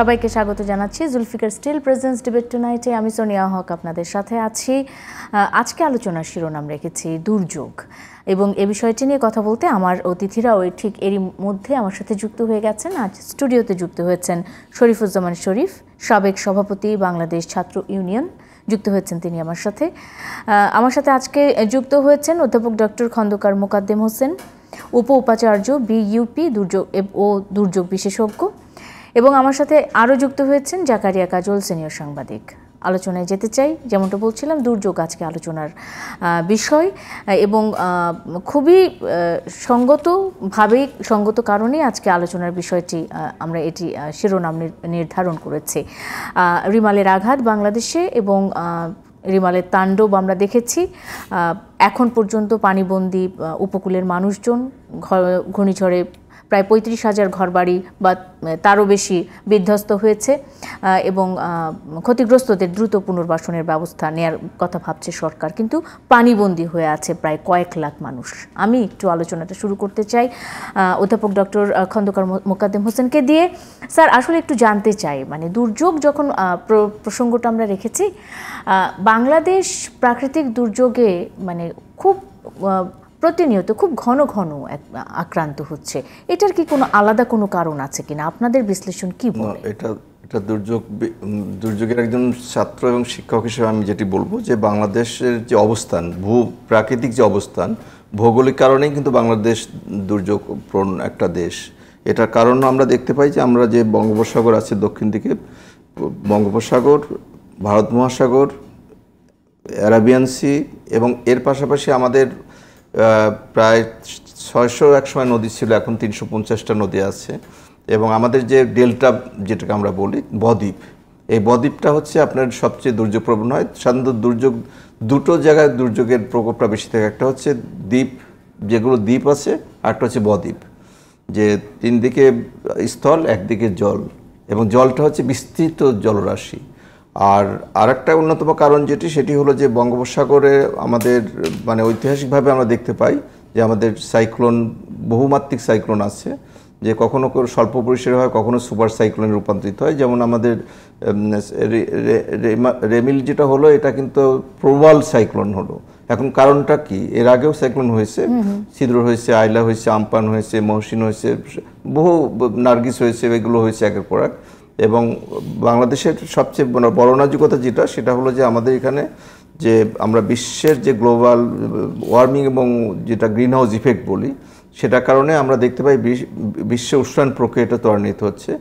সবাইকে স্বাগত জানাচ্ছি জুলফিকার স্টিল প্রেজেন্স ডিবেট টুনাইটে আমি সোনিয়া হক আপনাদের সাথে আছি আজকে আলোচনার শিরোনাম রেখেছি দুর্যোগ এবং এ বিষয়টি নিয়ে কথা বলতে আমার অতিথিরা ওই ঠিক এরই মধ্যে আমার সাথে যুক্ত হয়ে গেছেন আজ স্টুডিওতে যুক্ত হয়েছেন শরীফুজ্জামান শরীফ সাবেক সভাপতি বাংলাদেশ ছাত্র ইউনিয়ন যুক্ত হয়েছেন তিনি আমার সাথে আমার সাথে আজকে যুক্ত হয়েছেন অধ্যাপক ডক্টর খন্দকার মোকাদ্দেম হোসেন উপ উপাচার্য বিইউপি দুর্যোগ ও দুর্যোগ বিশেষজ্ঞ এবং আমার সাথে আরও যুক্ত হয়েছেন জাকারিয়া কাজল সিনিয়র সাংবাদিক আলোচনায় যেতে চাই যেমনটা বলছিলাম দুর্যোগ আজকে আলোচনার বিষয় এবং খুবই সঙ্গতভাবেই সঙ্গত কারণে আজকে আলোচনার বিষয়টি আমরা এটি শিরোনাম নির্ধারণ করেছি রিমালের আঘাত বাংলাদেশে এবং রিমালের তাণ্ডব আমরা দেখেছি এখন পর্যন্ত পানিবন্দী উপকূলের মানুষজন ঘূর্ণিঝড়ে প্রায় পঁয়ত্রিশ হাজার ঘরবাড়ি বা তারও বেশি বিধ্বস্ত হয়েছে এবং ক্ষতিগ্রস্তদের দ্রুত পুনর্বাসনের ব্যবস্থা নেয়ার কথা ভাবছে সরকার কিন্তু পানিবন্দী হয়ে আছে প্রায় কয়েক লাখ মানুষ আমি একটু আলোচনাটা শুরু করতে চাই অধ্যাপক ডক্টর খন্দকার মোকাদ্দেম হোসেনকে দিয়ে স্যার আসলে একটু জানতে চাই মানে দুর্যোগ যখন প্রসঙ্গটা আমরা রেখেছি বাংলাদেশ প্রাকৃতিক দুর্যোগে মানে খুব প্রতিনিয়ত খুব ঘন ঘন আক্রান্ত হচ্ছে এটার কি কোনো আলাদা কোনো কারণ আছে কিনা আপনাদের বিশ্লেষণ কি বলে এটা এটা দুর্যোগ দুর্যোগের একজন ছাত্র এবং শিক্ষক হিসেবে আমি যেটি বলবো যে বাংলাদেশের যে অবস্থান ভূ প্রাকৃতিক যে অবস্থান ভৌগোলিক কারণেই কিন্তু বাংলাদেশ দুর্যোগপ্রণ একটা দেশ এটার কারণ আমরা দেখতে পাই যে আমরা যে বঙ্গোপসাগর আছে দক্ষিণ দিকে বঙ্গোপসাগর ভারত মহাসাগর অ্যারাবিয়ান সি এবং এর পাশাপাশি আমাদের প্রায় ছয়শো এক সময় নদী ছিল এখন তিনশো পঞ্চাশটা নদী আছে এবং আমাদের যে ডেল্টা যেটাকে আমরা বলি বদ্বীপ এই বদ্বীপটা হচ্ছে আপনার সবচেয়ে দুর্যোগপ্রবণ হয় সাধারণত দুর্যোগ দুটো জায়গায় দুর্যোগের প্রকোপটা বেশি থাকে একটা হচ্ছে দ্বীপ যেগুলো দ্বীপ আছে আরেকটা হচ্ছে বদ্বীপ যে তিন দিকে স্থল একদিকে জল এবং জলটা হচ্ছে বিস্তৃত জলরাশি আর আরেকটা অন্যতম কারণ যেটি সেটি হলো যে বঙ্গোপসাগরে আমাদের মানে ঐতিহাসিকভাবে আমরা দেখতে পাই যে আমাদের সাইক্লোন বহুমাত্রিক সাইক্লোন আছে যে কখনো স্বল্প পরিসরে হয় কখনো সুপার সাইক্লোনে রূপান্তরিত হয় যেমন আমাদের রেমিল যেটা হলো এটা কিন্তু প্রবাল সাইক্লোন হলো এখন কারণটা কি এর আগেও সাইক্লোন হয়েছে ছিদ্র হয়েছে আইলা হয়েছে আমপান হয়েছে মহসিন হয়েছে বহু নার্গিস হয়েছে এগুলো হয়েছে একের পর এক এবং বাংলাদেশের সবচেয়ে মানে বড় নাজুকতা যেটা সেটা হলো যে আমাদের এখানে যে আমরা বিশ্বের যে গ্লোবাল ওয়ার্মিং এবং যেটা গ্রিন হাউস ইফেক্ট বলি সেটার কারণে আমরা দেখতে পাই বিশ্ব উষ্ণায়ন প্রক্রিয়াটা ত্বরান্বিত হচ্ছে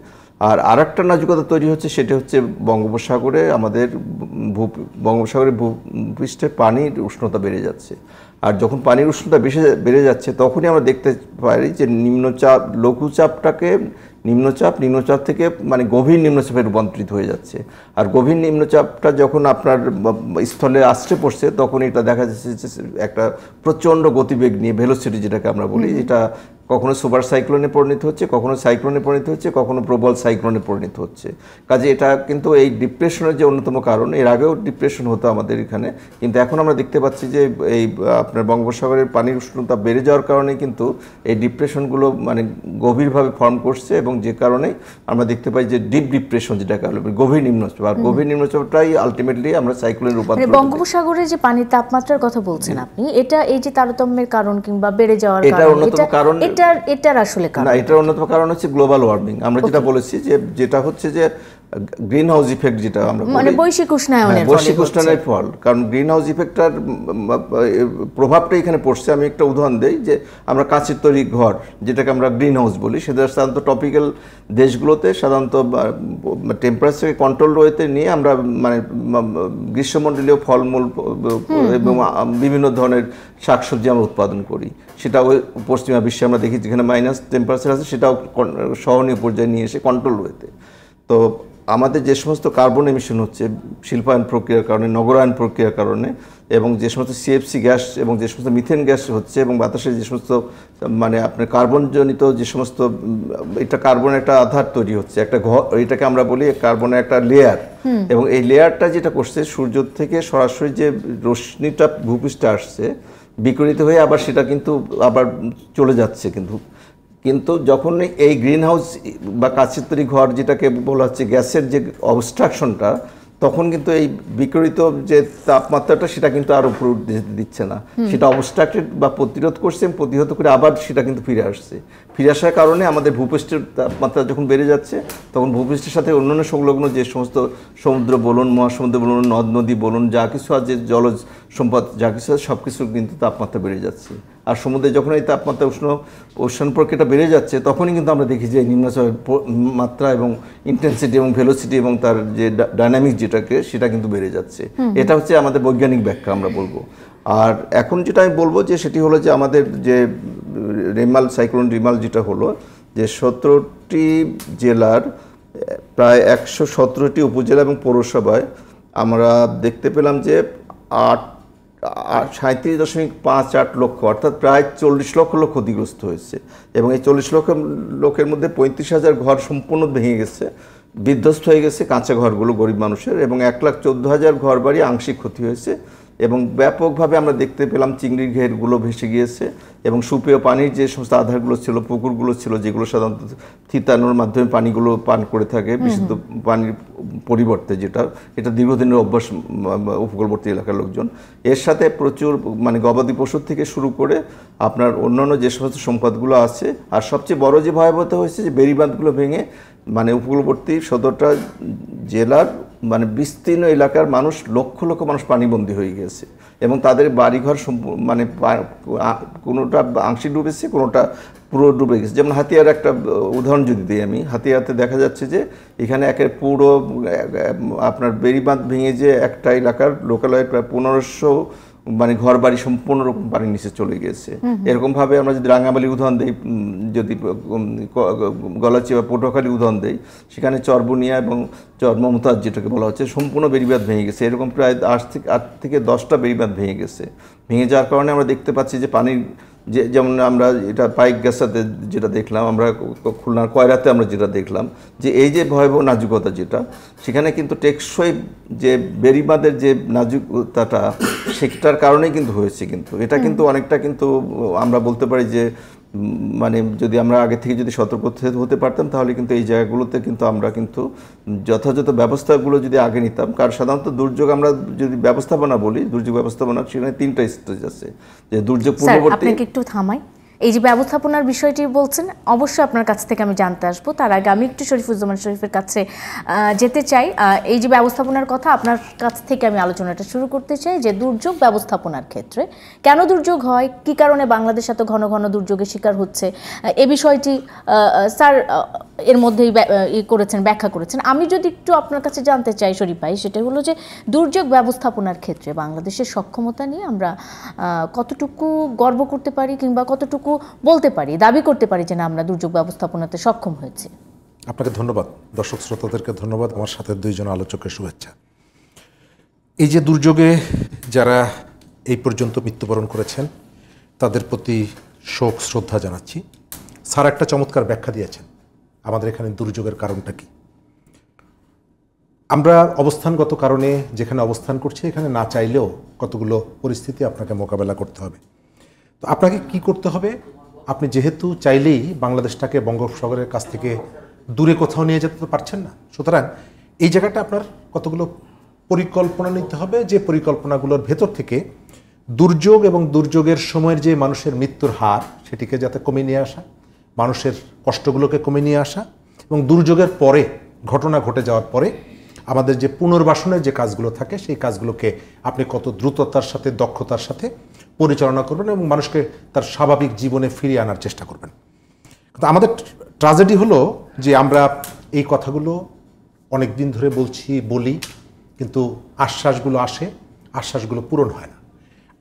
আর আর একটা নাজুকতা তৈরি হচ্ছে সেটা হচ্ছে বঙ্গোপসাগরে আমাদের ভূ বঙ্গোপসাগরের ভূপৃষ্ঠে পানির উষ্ণতা বেড়ে যাচ্ছে আর যখন পানির উষ্ণতা বেশি বেড়ে যাচ্ছে তখনই আমরা দেখতে পাই যে নিম্নচাপ লঘুচাপটাকে নিম্নচাপ নিম্নচাপ থেকে মানে গভীর নিম্নচাপে রূপান্তরিত হয়ে যাচ্ছে আর গভীর নিম্নচাপটা যখন আপনার স্থলে আসছে পড়ছে তখন এটা দেখা যাচ্ছে একটা প্রচণ্ড গতিবেগ নিয়ে ভেলোসিটি যেটাকে আমরা বলি এটা কখনো সুপার সাইক্লোনে পরিণত হচ্ছে কখনো সাইক্লোনে পরিণত হচ্ছে কখনো প্রবল সাইক্লোনে পরিণত হচ্ছে কাজে এটা কিন্তু এই ডিপ্রেশনের যে অন্যতম কারণ এর আগেও ডিপ্রেশন হতো আমাদের এখানে কিন্তু এখন আমরা দেখতে পাচ্ছি যে এই আপনার বঙ্গোপসাগরের পানির উষ্ণতা বেড়ে যাওয়ার কারণে কিন্তু এই ডিপ্রেশনগুলো মানে গভীরভাবে ফর্ম করছে এবং যে কারণে আমরা দেখতে পাই যে ডিপ ডিপ্রেশন যেটা কারণ গভীর নিম্নচাপ আর গভীর নিম্নচাপটাই আলটিমেটলি আমরা সাইক্লোনের রূপান্তর মানে বঙ্গোপসাগরের যে পানির তাপমাত্রার কথা বলছেন আপনি এটা এই যে তারতম্যের কারণ কিংবা বেড়ে যাওয়ার কারণ এটা অন্যতম কারণ এটার এটার আসলে কারণ না এটার অন্যতম কারণ হচ্ছে গ্লোবাল ওয়ার্মিং আমরা যেটা বলেছি যে যেটা হচ্ছে যে গ্রিন হাউস ইফেক্ট যেটা আমরা মানে বৈশ্বিক উষ্ণায়নের হ্যাঁ, বৈশ্বিক উষ্ণায়নের ফল কারণ গ্রিন হাউস ইফেক্টটার প্রভাবটা এখানে পড়ছে আমি একটা উদাহরণ দেই যে আমরা কাঁচের তৈরি ঘর যেটাকে আমরা গ্রিন হাউস বলি সেটা সাধারণত টপিক্যাল দেশগুলোতে সাধারণত টেম্পারেচারকে কন্ট্রোল রয়েতে নিয়ে আমরা মানে গ্রীষ্মমণ্ডলীয় ফলমূল এবং বিভিন্ন ধরনের শাকসবজি আমরা উৎপাদন করি সেটা পশ্চিমা বিশ্বে আমরা দেখি যেখানে মাইনাস টেম্পারেচার আছে সেটাও সহনীয় পর্যায়ে নিয়ে এসে কন্ট্রোল রয়েতে তো আমাদের যে সমস্ত কার্বন এমিশন হচ্ছে শিল্পায়ন প্রক্রিয়ার কারণে নগরায়ন প্রক্রিয়ার কারণে এবং যে সমস্ত সিএফসি গ্যাস এবং যে সমস্ত মিথেন গ্যাস হচ্ছে এবং বাতাসে যে সমস্ত মানে আপনার কার্বনজনিত যে সমস্ত এটা কার্বন একটা আধার তৈরি হচ্ছে একটা ঘর এটাকে আমরা বলি কার্বনের একটা লেয়ার এবং এই লেয়ারটা যেটা করছে সূর্য থেকে সরাসরি যে রশ্মিটা ভূপৃষ্ঠে আসছে বিকৃত হয়ে আবার সেটা কিন্তু আবার চলে যাচ্ছে কিন্তু কিন্তু যখন এই গ্রিন হাউস বা কাছিত্তরি ঘর যেটাকে বলা হচ্ছে গ্যাসের যে অবস্ট্রাকশনটা তখন কিন্তু এই বিকরিত যে তাপমাত্রাটা সেটা কিন্তু আর উপরে দিচ্ছে না সেটা অবস্ট্রাক্টেড বা প্রতিরোধ করছে প্রতিহত করে আবার সেটা কিন্তু ফিরে আসছে ফিরে আসার কারণে আমাদের ভূপৃষ্ঠের তাপমাত্রা যখন বেড়ে যাচ্ছে তখন ভূপৃষ্ঠের সাথে অন্যান্য সংলগ্ন যে সমস্ত সমুদ্র বলুন মহাসমুদ্র বলুন নদ নদী বলুন যা কিছু আছে জলজ সম্পদ যা কিছু আছে সব কিছুর কিন্তু তাপমাত্রা বেড়ে যাচ্ছে আর সমুদ্রে যখন এই তাপমাত্রা উষ্ণ ওষণ প্রক্রিয়াটা বেড়ে যাচ্ছে তখনই কিন্তু আমরা দেখি যে নিম্নাচলের মাত্রা এবং ইন্টেন্সিটি এবং ভেলোসিটি এবং তার যে ডাইনামিক যেটাকে সেটা কিন্তু বেড়ে যাচ্ছে এটা হচ্ছে আমাদের বৈজ্ঞানিক ব্যাখ্যা আমরা বলবো আর এখন যেটা আমি বলবো যে সেটি হলো যে আমাদের যে রেমাল সাইক্লোন রিমাল যেটা হলো যে সতেরোটি জেলার প্রায় একশো সতেরোটি উপজেলা এবং পৌরসভায় আমরা দেখতে পেলাম যে আট সাঁত্রিশ দশমিক পাঁচ আট লক্ষ অর্থাৎ প্রায় চল্লিশ লক্ষ লোক ক্ষতিগ্রস্ত হয়েছে এবং এই চল্লিশ লক্ষ লোকের মধ্যে পঁয়ত্রিশ হাজার ঘর সম্পূর্ণ ভেঙে গেছে বিধ্বস্ত হয়ে গেছে কাঁচা ঘরগুলো গরিব মানুষের এবং এক লাখ চোদ্দ হাজার ঘর বাড়ি আংশিক ক্ষতি হয়েছে এবং ব্যাপকভাবে আমরা দেখতে পেলাম চিংড়ির ঘেরগুলো ভেসে গিয়েছে এবং সুপেয় পানির যে সমস্ত আধারগুলো ছিল পুকুরগুলো ছিল যেগুলো সাধারণত থিতানোর মাধ্যমে পানিগুলো পান করে থাকে বিশুদ্ধ পানির পরিবর্তে যেটা এটা দীর্ঘদিনের অভ্যাস উপকূলবর্তী এলাকার লোকজন এর সাথে প্রচুর মানে গবাদি পশুর থেকে শুরু করে আপনার অন্যান্য যে সমস্ত সম্পদগুলো আছে আর সবচেয়ে বড় যে ভয়াবহতা হয়েছে যে বেড়িবাঁধগুলো ভেঙে মানে উপকূলবর্তী সদরটা জেলার মানে বিস্তীর্ণ এলাকার মানুষ লক্ষ লক্ষ মানুষ পানিবন্দী হয়ে গেছে এবং তাদের বাড়িঘর মানে কোনোটা আংশিক ডুবেছে কোনোটা পুরো ডুবে গেছে যেমন হাতিয়ার একটা উদাহরণ যদি দিই আমি হাতিয়াতে দেখা যাচ্ছে যে এখানে একের পুরো আপনার বেড়িবাঁধ ভেঙে যে একটা এলাকার লোকালয় প্রায় পনেরোশো মানে ঘর বাড়ি রকম পানির নিচে চলে গিয়েছে এরকমভাবে আমরা যদি রাঙাবালি উদাহরণ দিই যদি গলাচি বা পটুয়াখালী উদাহরণ দিই সেখানে চর্বনিয়া এবং চর্মমতাজ যেটাকে বলা হচ্ছে সম্পূর্ণ বেড়িবাঁধ ভেঙে গেছে এরকম প্রায় আট থেকে আট থেকে দশটা বেড়িবাঁধ ভেঙে গেছে ভেঙে যাওয়ার কারণে আমরা দেখতে পাচ্ছি যে পানির যে যেমন আমরা এটা পাইক গ্যাসাতে যেটা দেখলাম আমরা খুলনার কয়রাতে আমরা যেটা দেখলাম যে এই যে ভয়াবহ নাজুকতা যেটা সেখানে কিন্তু টেকসই যে বেরিবাদের যে নাজুকতাটা সেটার কারণেই কিন্তু হয়েছে কিন্তু এটা কিন্তু অনেকটা কিন্তু আমরা বলতে পারি যে মানে যদি আমরা আগে থেকে যদি সতর্ক হতে পারতাম তাহলে কিন্তু এই জায়গাগুলোতে কিন্তু আমরা কিন্তু যথাযথ ব্যবস্থাগুলো যদি আগে নিতাম কারণ সাধারণত দুর্যোগ আমরা যদি ব্যবস্থাপনা বলি দুর্যোগ ব্যবস্থাপনা সেখানে তিনটা স্টেজ আছে যে দুর্যোগ পূর্ববর্তী একটু থামাই এই যে ব্যবস্থাপনার বিষয়টি বলছেন অবশ্যই আপনার কাছ থেকে আমি জানতে আসবো তার আগে আমি একটু শরীফুজ্জামান শরীফের কাছে যেতে চাই এই যে ব্যবস্থাপনার কথা আপনার কাছ থেকে আমি আলোচনাটা শুরু করতে চাই যে দুর্যোগ ব্যবস্থাপনার ক্ষেত্রে কেন দুর্যোগ হয় কি কারণে বাংলাদেশ এত ঘন ঘন দুর্যোগের শিকার হচ্ছে এ বিষয়টি স্যার এর মধ্যেই ই করেছেন ব্যাখ্যা করেছেন আমি যদি একটু আপনার কাছে জানতে চাই শরীফ ভাই সেটা হলো যে দুর্যোগ ব্যবস্থাপনার ক্ষেত্রে বাংলাদেশের সক্ষমতা নিয়ে আমরা কতটুকু গর্ব করতে পারি কিংবা কতটুকু যতটুকু বলতে পারি দাবি করতে পারি যে না আমরা দুর্যোগ ব্যবস্থাপনাতে সক্ষম হয়েছি আপনাকে ধন্যবাদ দর্শক শ্রোতাদেরকে ধন্যবাদ আমার সাথে দুইজন আলোচকের শুভেচ্ছা এই যে দুর্যোগে যারা এই পর্যন্ত মৃত্যুবরণ করেছেন তাদের প্রতি শোক শ্রদ্ধা জানাচ্ছি স্যার একটা চমৎকার ব্যাখ্যা দিয়েছেন আমাদের এখানে দুর্যোগের কারণটা কি আমরা অবস্থানগত কারণে যেখানে অবস্থান করছি এখানে না চাইলেও কতগুলো পরিস্থিতি আপনাকে মোকাবেলা করতে হবে তো আপনাকে কি করতে হবে আপনি যেহেতু চাইলেই বাংলাদেশটাকে বঙ্গোপসাগরের কাছ থেকে দূরে কোথাও নিয়ে যেতে পারছেন না সুতরাং এই জায়গাটা আপনার কতগুলো পরিকল্পনা নিতে হবে যে পরিকল্পনাগুলোর ভেতর থেকে দুর্যোগ এবং দুর্যোগের সময়ের যে মানুষের মৃত্যুর হার সেটিকে যাতে কমে নিয়ে আসা মানুষের কষ্টগুলোকে কমে নিয়ে আসা এবং দুর্যোগের পরে ঘটনা ঘটে যাওয়ার পরে আমাদের যে পুনর্বাসনের যে কাজগুলো থাকে সেই কাজগুলোকে আপনি কত দ্রুততার সাথে দক্ষতার সাথে পরিচালনা করবেন এবং মানুষকে তার স্বাভাবিক জীবনে ফিরিয়ে আনার চেষ্টা করবেন কিন্তু আমাদের ট্রাজেডি হলো যে আমরা এই কথাগুলো অনেক দিন ধরে বলছি বলি কিন্তু আশ্বাসগুলো আসে আশ্বাসগুলো পূরণ হয় না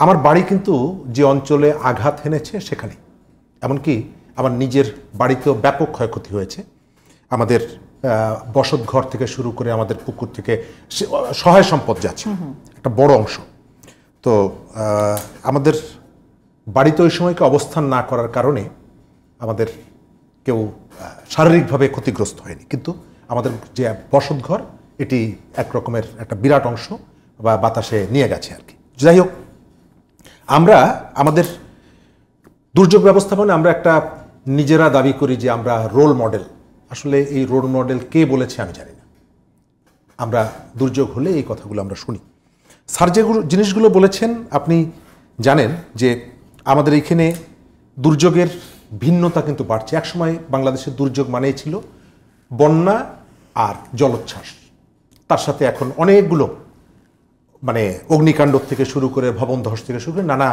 আমার বাড়ি কিন্তু যে অঞ্চলে আঘাত হেনেছে সেখানে এমনকি আমার নিজের বাড়িতেও ব্যাপক ক্ষয়ক্ষতি হয়েছে আমাদের বসত ঘর থেকে শুরু করে আমাদের পুকুর থেকে সহায় সম্পদ যাচ্ছে একটা বড় অংশ তো আমাদের বাড়িতে ওই সময়কে অবস্থান না করার কারণে আমাদের কেউ শারীরিকভাবে ক্ষতিগ্রস্ত হয়নি কিন্তু আমাদের যে বসতঘর এটি এক রকমের একটা বিরাট অংশ বা বাতাসে নিয়ে গেছে আর কি যাই হোক আমরা আমাদের দুর্যোগ ব্যবস্থাপনা আমরা একটা নিজেরা দাবি করি যে আমরা রোল মডেল আসলে এই রোল মডেল কে বলেছে আমি জানি না আমরা দুর্যোগ হলে এই কথাগুলো আমরা শুনি স্যার যেগুলো জিনিসগুলো বলেছেন আপনি জানেন যে আমাদের এখানে দুর্যোগের ভিন্নতা কিন্তু বাড়ছে একসময় বাংলাদেশের দুর্যোগ মানেই ছিল বন্যা আর জলোচ্ছ্বাস তার সাথে এখন অনেকগুলো মানে অগ্নিকাণ্ড থেকে শুরু করে ভবন ধস থেকে শুরু করে নানা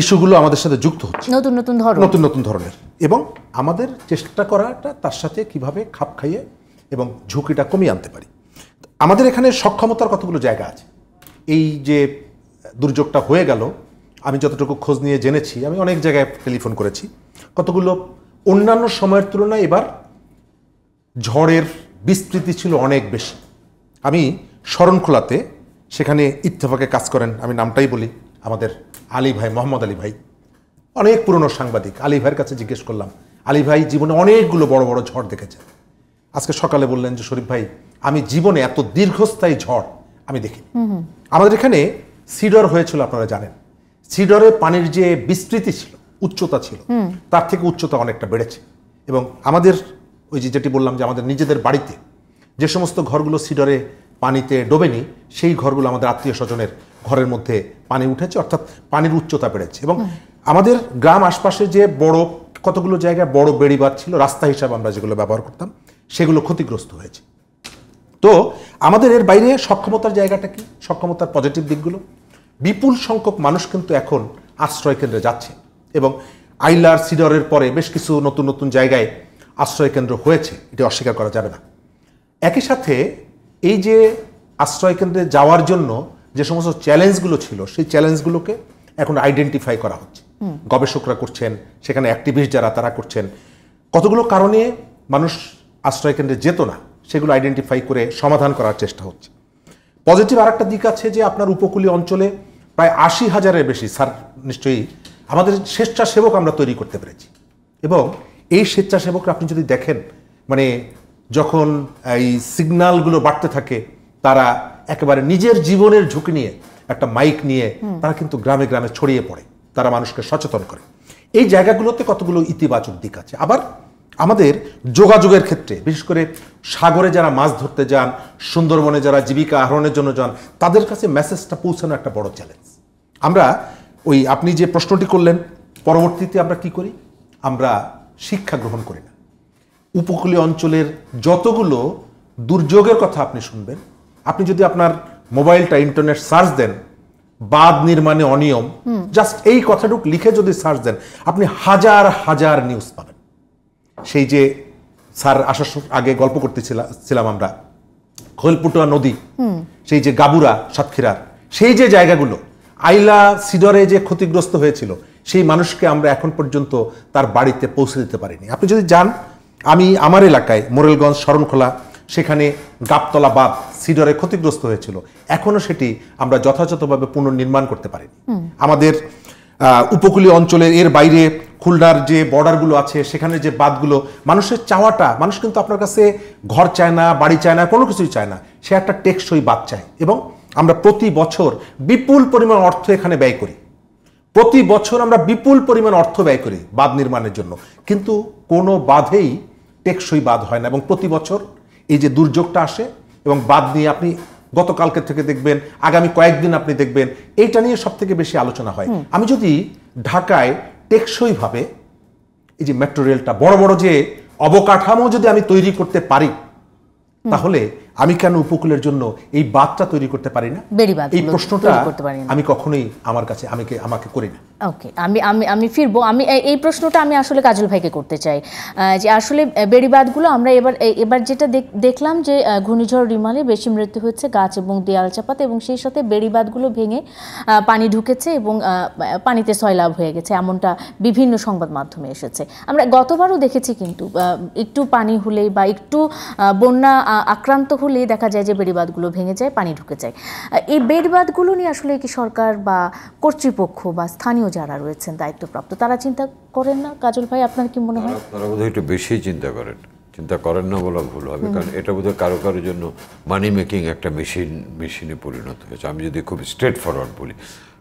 ইস্যুগুলো আমাদের সাথে যুক্ত হচ্ছে নতুন নতুন ধরনের নতুন নতুন ধরনের এবং আমাদের চেষ্টা করাটা তার সাথে কিভাবে খাপ খাইয়ে এবং ঝুঁকিটা কমিয়ে আনতে পারি আমাদের এখানে সক্ষমতার কতগুলো জায়গা আছে এই যে দুর্যোগটা হয়ে গেল আমি যতটুকু খোঁজ নিয়ে জেনেছি আমি অনেক জায়গায় টেলিফোন করেছি কতগুলো অন্যান্য সময়ের তুলনায় এবার ঝড়ের বিস্তৃতি ছিল অনেক বেশি আমি শরণখোলাতে সেখানে ইত্তেফাকে কাজ করেন আমি নামটাই বলি আমাদের আলী ভাই মোহাম্মদ আলী ভাই অনেক পুরনো সাংবাদিক আলী ভাইয়ের কাছে জিজ্ঞেস করলাম আলী ভাই জীবনে অনেকগুলো বড় বড় ঝড় দেখেছে আজকে সকালে বললেন যে শরীফ ভাই আমি জীবনে এত দীর্ঘস্থায়ী ঝড় আমি দেখি আমাদের এখানে সিডর হয়েছিল আপনারা জানেন সিডরে পানির যে বিস্তৃতি ছিল উচ্চতা ছিল তার থেকে উচ্চতা অনেকটা বেড়েছে এবং আমাদের ওই যে যেটি বললাম যে আমাদের নিজেদের বাড়িতে যে সমস্ত ঘরগুলো সিডরে পানিতে ডোবেনি সেই ঘরগুলো আমাদের আত্মীয় স্বজনের ঘরের মধ্যে পানি উঠেছে অর্থাৎ পানির উচ্চতা বেড়েছে এবং আমাদের গ্রাম আশপাশে যে বড় কতগুলো জায়গায় বড় বেড়িবাদ ছিল রাস্তা হিসাবে আমরা যেগুলো ব্যবহার করতাম সেগুলো ক্ষতিগ্রস্ত হয়েছে তো আমাদের এর বাইরে সক্ষমতার জায়গাটা কি সক্ষমতার পজিটিভ দিকগুলো বিপুল সংখ্যক মানুষ কিন্তু এখন আশ্রয় কেন্দ্রে যাচ্ছে এবং আইলার সিডরের পরে বেশ কিছু নতুন নতুন জায়গায় আশ্রয় কেন্দ্র হয়েছে এটি অস্বীকার করা যাবে না একই সাথে এই যে আশ্রয় কেন্দ্রে যাওয়ার জন্য যে সমস্ত চ্যালেঞ্জগুলো ছিল সেই চ্যালেঞ্জগুলোকে এখন আইডেন্টিফাই করা হচ্ছে গবেষকরা করছেন সেখানে অ্যাক্টিভিস্ট যারা তারা করছেন কতগুলো কারণে মানুষ আশ্রয় কেন্দ্রে যেত না সেগুলো আইডেন্টিফাই করে সমাধান করার চেষ্টা হচ্ছে পজিটিভ আর একটা দিক আছে যে আপনার উপকূলীয় অঞ্চলে প্রায় আশি হাজারের বেশি স্যার নিশ্চয়ই আমাদের স্বেচ্ছাসেবক আমরা তৈরি করতে পেরেছি এবং এই স্বেচ্ছাসেবকরা আপনি যদি দেখেন মানে যখন এই সিগনালগুলো বাড়তে থাকে তারা একেবারে নিজের জীবনের ঝুঁকি নিয়ে একটা মাইক নিয়ে তারা কিন্তু গ্রামে গ্রামে ছড়িয়ে পড়ে তারা মানুষকে সচেতন করে এই জায়গাগুলোতে কতগুলো ইতিবাচক দিক আছে আবার আমাদের যোগাযোগের ক্ষেত্রে বিশেষ করে সাগরে যারা মাছ ধরতে যান সুন্দরবনে যারা জীবিকা আহরণের জন্য যান তাদের কাছে মেসেজটা পৌঁছানো একটা বড় চ্যালেঞ্জ আমরা ওই আপনি যে প্রশ্নটি করলেন পরবর্তীতে আমরা কি করি আমরা শিক্ষা গ্রহণ করি না উপকূলীয় অঞ্চলের যতগুলো দুর্যোগের কথা আপনি শুনবেন আপনি যদি আপনার মোবাইলটা ইন্টারনেট সার্চ দেন বাদ নির্মাণে অনিয়ম জাস্ট এই কথাটুক লিখে যদি সার্চ দেন আপনি হাজার হাজার নিউজ পাবেন সেই যে স্যার আসার আগে গল্প করতেছিলাম আমরা খোলপুটুয়া নদী সেই যে গাবুরা সাতক্ষীরার সেই যে জায়গাগুলো আইলা সিডরে যে ক্ষতিগ্রস্ত হয়েছিল সেই মানুষকে আমরা এখন পর্যন্ত তার বাড়িতে পৌঁছে দিতে পারিনি আপনি যদি যান আমি আমার এলাকায় মোরেলগঞ্জ স্মরণখোলা সেখানে গাবতলা বাঁধ সিডরে ক্ষতিগ্রস্ত হয়েছিল এখনও সেটি আমরা যথাযথভাবে পুনর্নির্মাণ করতে পারিনি আমাদের উপকূলীয় অঞ্চলের এর বাইরে খুলনার যে বর্ডারগুলো আছে সেখানে যে বাদগুলো মানুষের চাওয়াটা মানুষ কিন্তু আপনার কাছে ঘর চায় না বাড়ি চায় না কোনো কিছুই চায় না সে একটা টেকসই বাদ চায় এবং আমরা প্রতি বছর বিপুল পরিমাণ অর্থ এখানে ব্যয় করি প্রতি বছর আমরা বিপুল পরিমাণ অর্থ ব্যয় করি বাঁধ নির্মাণের জন্য কিন্তু কোনো বাঁধেই টেকসই বাদ হয় না এবং প্রতি বছর এই যে দুর্যোগটা আসে এবং বাদ নিয়ে আপনি গতকালকে থেকে দেখবেন আগামী কয়েকদিন আপনি দেখবেন এইটা নিয়ে সব থেকে বেশি আলোচনা হয় আমি যদি ঢাকায় টেকসইভাবে এই যে মেট্রো রেলটা বড় বড় যে অবকাঠামো যদি আমি তৈরি করতে পারি তাহলে আমি কেন উপকূলের জন্য এই বাদটা তৈরি করতে পারি না এই প্রশ্নটা আমি কখনোই আমার কাছে আমি আমাকে করি না ওকে আমি আমি আমি ফিরবো আমি এই প্রশ্নটা আমি আসলে কাজল ভাইকে করতে চাই যে আসলে বেড়িবাদগুলো আমরা এবার এবার যেটা দেখলাম যে ঘূর্ণিঝড় রিমালে বেশি মৃত্যু হচ্ছে গাছ এবং দেয়াল চাপাতে এবং সেই সাথে বেড়িবাদগুলো ভেঙে পানি ঢুকেছে এবং পানিতে সয়লাভ হয়ে গেছে এমনটা বিভিন্ন সংবাদ মাধ্যমে এসেছে আমরা গতবারও দেখেছি কিন্তু একটু পানি হলেই বা একটু বন্যা আক্রান্ত হলেই দেখা যায় যে বেড়িবাদগুলো ভেঙে যায় পানি ঢুকে যায় এই বেড়িবাদগুলো নিয়ে আসলে কি সরকার বা কর্তৃপক্ষ বা স্থানীয় যারা রয়েছেন দায়িত্বপ্রাপ্ত তারা চিন্তা করেন না কাজল ভাই আপনার কি মনে হয় তারা বোধহয় একটু বেশি চিন্তা করেন চিন্তা করেন না বলা ভুল হবে কারণ এটা বোধহয় কারো কারো জন্য মানি মেকিং একটা মেশিন মেশিনে পরিণত হয়েছে আমি যদি খুব স্ট্রেট ফরওয়ার্ড বলি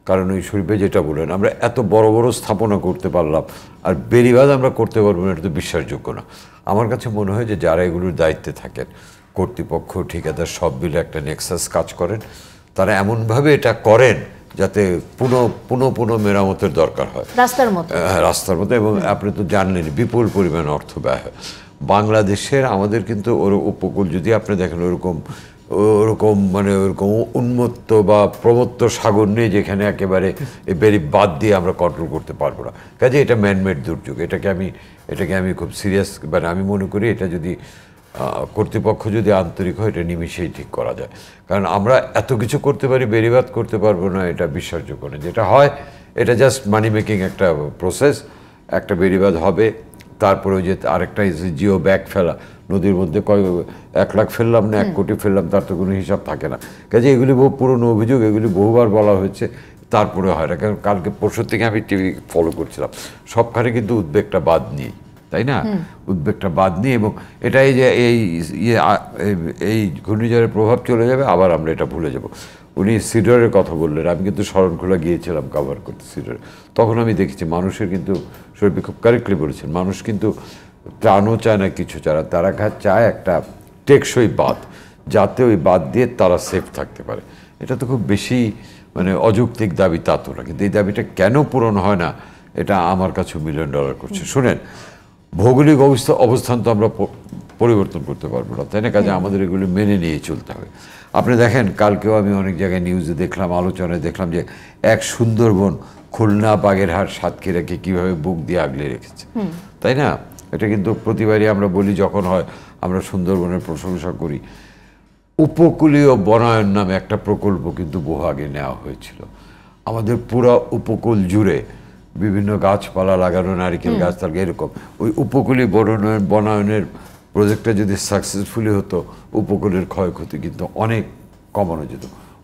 কারণ ওই শরীফে যেটা বলেন আমরা এত বড় বড় স্থাপনা করতে পারলাম আর বেরিবাদ আমরা করতে পারবো না এটা তো বিশ্বাসযোগ্য না আমার কাছে মনে হয় যে যারা এগুলোর দায়িত্বে থাকেন কর্তৃপক্ষ ঠিকাদার সব মিলে একটা নেক্সাস কাজ করেন তারা এমনভাবে এটা করেন যাতে পুনঃ পুনঃ পুনঃ মেরামতের দরকার হয় রাস্তার মতো হ্যাঁ, রাস্তার মতো এবং আপনি তো জানলেন বিপুল পরিমাণ অর্থ ব্যয় হয় বাংলাদেশের আমাদের কিন্তু ওর উপকূল যদি আপনি দেখেন ওরকম ওরকম মানে ওরকম উন্মত্ত বা প্রমত্ত সাগর নিয়ে যেখানে একেবারে বেরি বাদ দিয়ে আমরা কন্ট্রোল করতে পারবো না কাজে এটা ম্যানমেড দুর্যোগ এটাকে আমি এটাকে আমি খুব সিরিয়াস মানে আমি মনে করি এটা যদি কর্তৃপক্ষ যদি আন্তরিক হয় এটা নিমিশেই ঠিক করা যায় কারণ আমরা এত কিছু করতে পারি বেরিবাদ করতে পারবো না এটা বিশ্বাসযোগ্য না যেটা হয় এটা জাস্ট মানি মেকিং একটা প্রসেস একটা বেরিবাদ হবে তারপরে ওই যে আরেকটা জিও ব্যাগ ফেলা নদীর মধ্যে কয় এক লাখ ফেললাম না এক কোটি ফেললাম তার তো কোনো হিসাব থাকে না কাজে এগুলি বহু পুরনো অভিযোগ এগুলি বহুবার বলা হয়েছে তারপরে হয় না কারণ কালকে পরশুর থেকে আমি টিভি ফলো করছিলাম সবখানে কিন্তু উদ্বেগটা বাদ নিয়ে তাই না উদ্বেগটা বাদ নিয়ে এবং এটাই যে এই ইয়ে এই ঘূর্ণিঝড়ের প্রভাব চলে যাবে আবার আমরা এটা ভুলে যাব উনি সিডরের কথা বললেন আমি কিন্তু শরণখোলা গিয়েছিলাম কাভার করতে সিডরে তখন আমি দেখেছি মানুষের কিন্তু শরীর খুব কারেক্টলি বলেছেন মানুষ কিন্তু প্রাণও চায় না কিছু চারা তারা ঘাট চায় একটা টেকসই বাদ যাতে ওই বাদ দিয়ে তারা সেফ থাকতে পারে এটা তো খুব বেশি মানে অযৌক্তিক দাবি তা তো না কিন্তু এই দাবিটা কেন পূরণ হয় না এটা আমার কাছে মিলিয়ন ডলার করছে শুনেন ভৌগোলিক অবস্থা অবস্থান তো আমরা পরিবর্তন করতে পারবো না তাই না কাজে আমাদের এগুলো মেনে নিয়ে চলতে হবে আপনি দেখেন কালকেও আমি অনেক জায়গায় নিউজে দেখলাম আলোচনায় দেখলাম যে এক সুন্দরবন খুলনা বাগেরহাট সাতক্ষীরাকে কীভাবে বুক দিয়ে আগলে রেখেছে তাই না এটা কিন্তু প্রতিবারই আমরা বলি যখন হয় আমরা সুন্দরবনের প্রশংসা করি উপকূলীয় বনায়ন নামে একটা প্রকল্প কিন্তু বহু আগে নেওয়া হয়েছিল আমাদের পুরো উপকূল জুড়ে বিভিন্ন গাছপালা লাগানো নারিকেল গাছ তার এরকম ওই উপকূলীয় বনায়ন বনায়নের প্রজেক্টটা যদি সাকসেসফুলি হতো উপকূলের ক্ষয়ক্ষতি কিন্তু অনেক কমানো যেত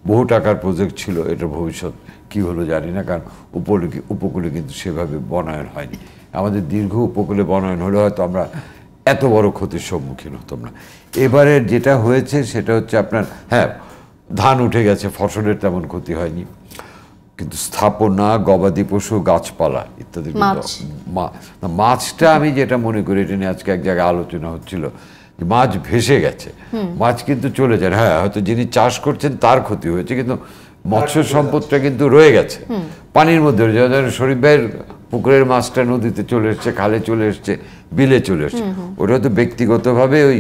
বহু টাকার প্রজেক্ট ছিল এটা ভবিষ্যৎ কি হলো জানি না কারণ উপকূলে উপকূলে কিন্তু সেভাবে বনায়ন হয়নি আমাদের দীর্ঘ উপকূলে বনায়ন হলে হয়তো আমরা এত বড় ক্ষতির সম্মুখীন হতাম না এবারে যেটা হয়েছে সেটা হচ্ছে আপনার হ্যাঁ ধান উঠে গেছে ফসলের তেমন ক্ষতি হয়নি কিন্তু স্থাপনা গবাদি পশু গাছপালা ইত্যাদি মাছটা আমি যেটা মনে করি এটা নিয়ে আজকে এক জায়গায় আলোচনা হচ্ছিল যে মাছ ভেসে গেছে মাছ কিন্তু চলে যায় হ্যাঁ হয়তো যিনি চাষ করছেন তার ক্ষতি হয়েছে কিন্তু মৎস্য সম্পদটা কিন্তু রয়ে গেছে পানির মধ্যে শরীফ ভাইয়ের পুকুরের মাছটা নদীতে চলে এসছে খালে চলে এসছে বিলে চলে এসছে ওটা হয়তো ব্যক্তিগতভাবে ওই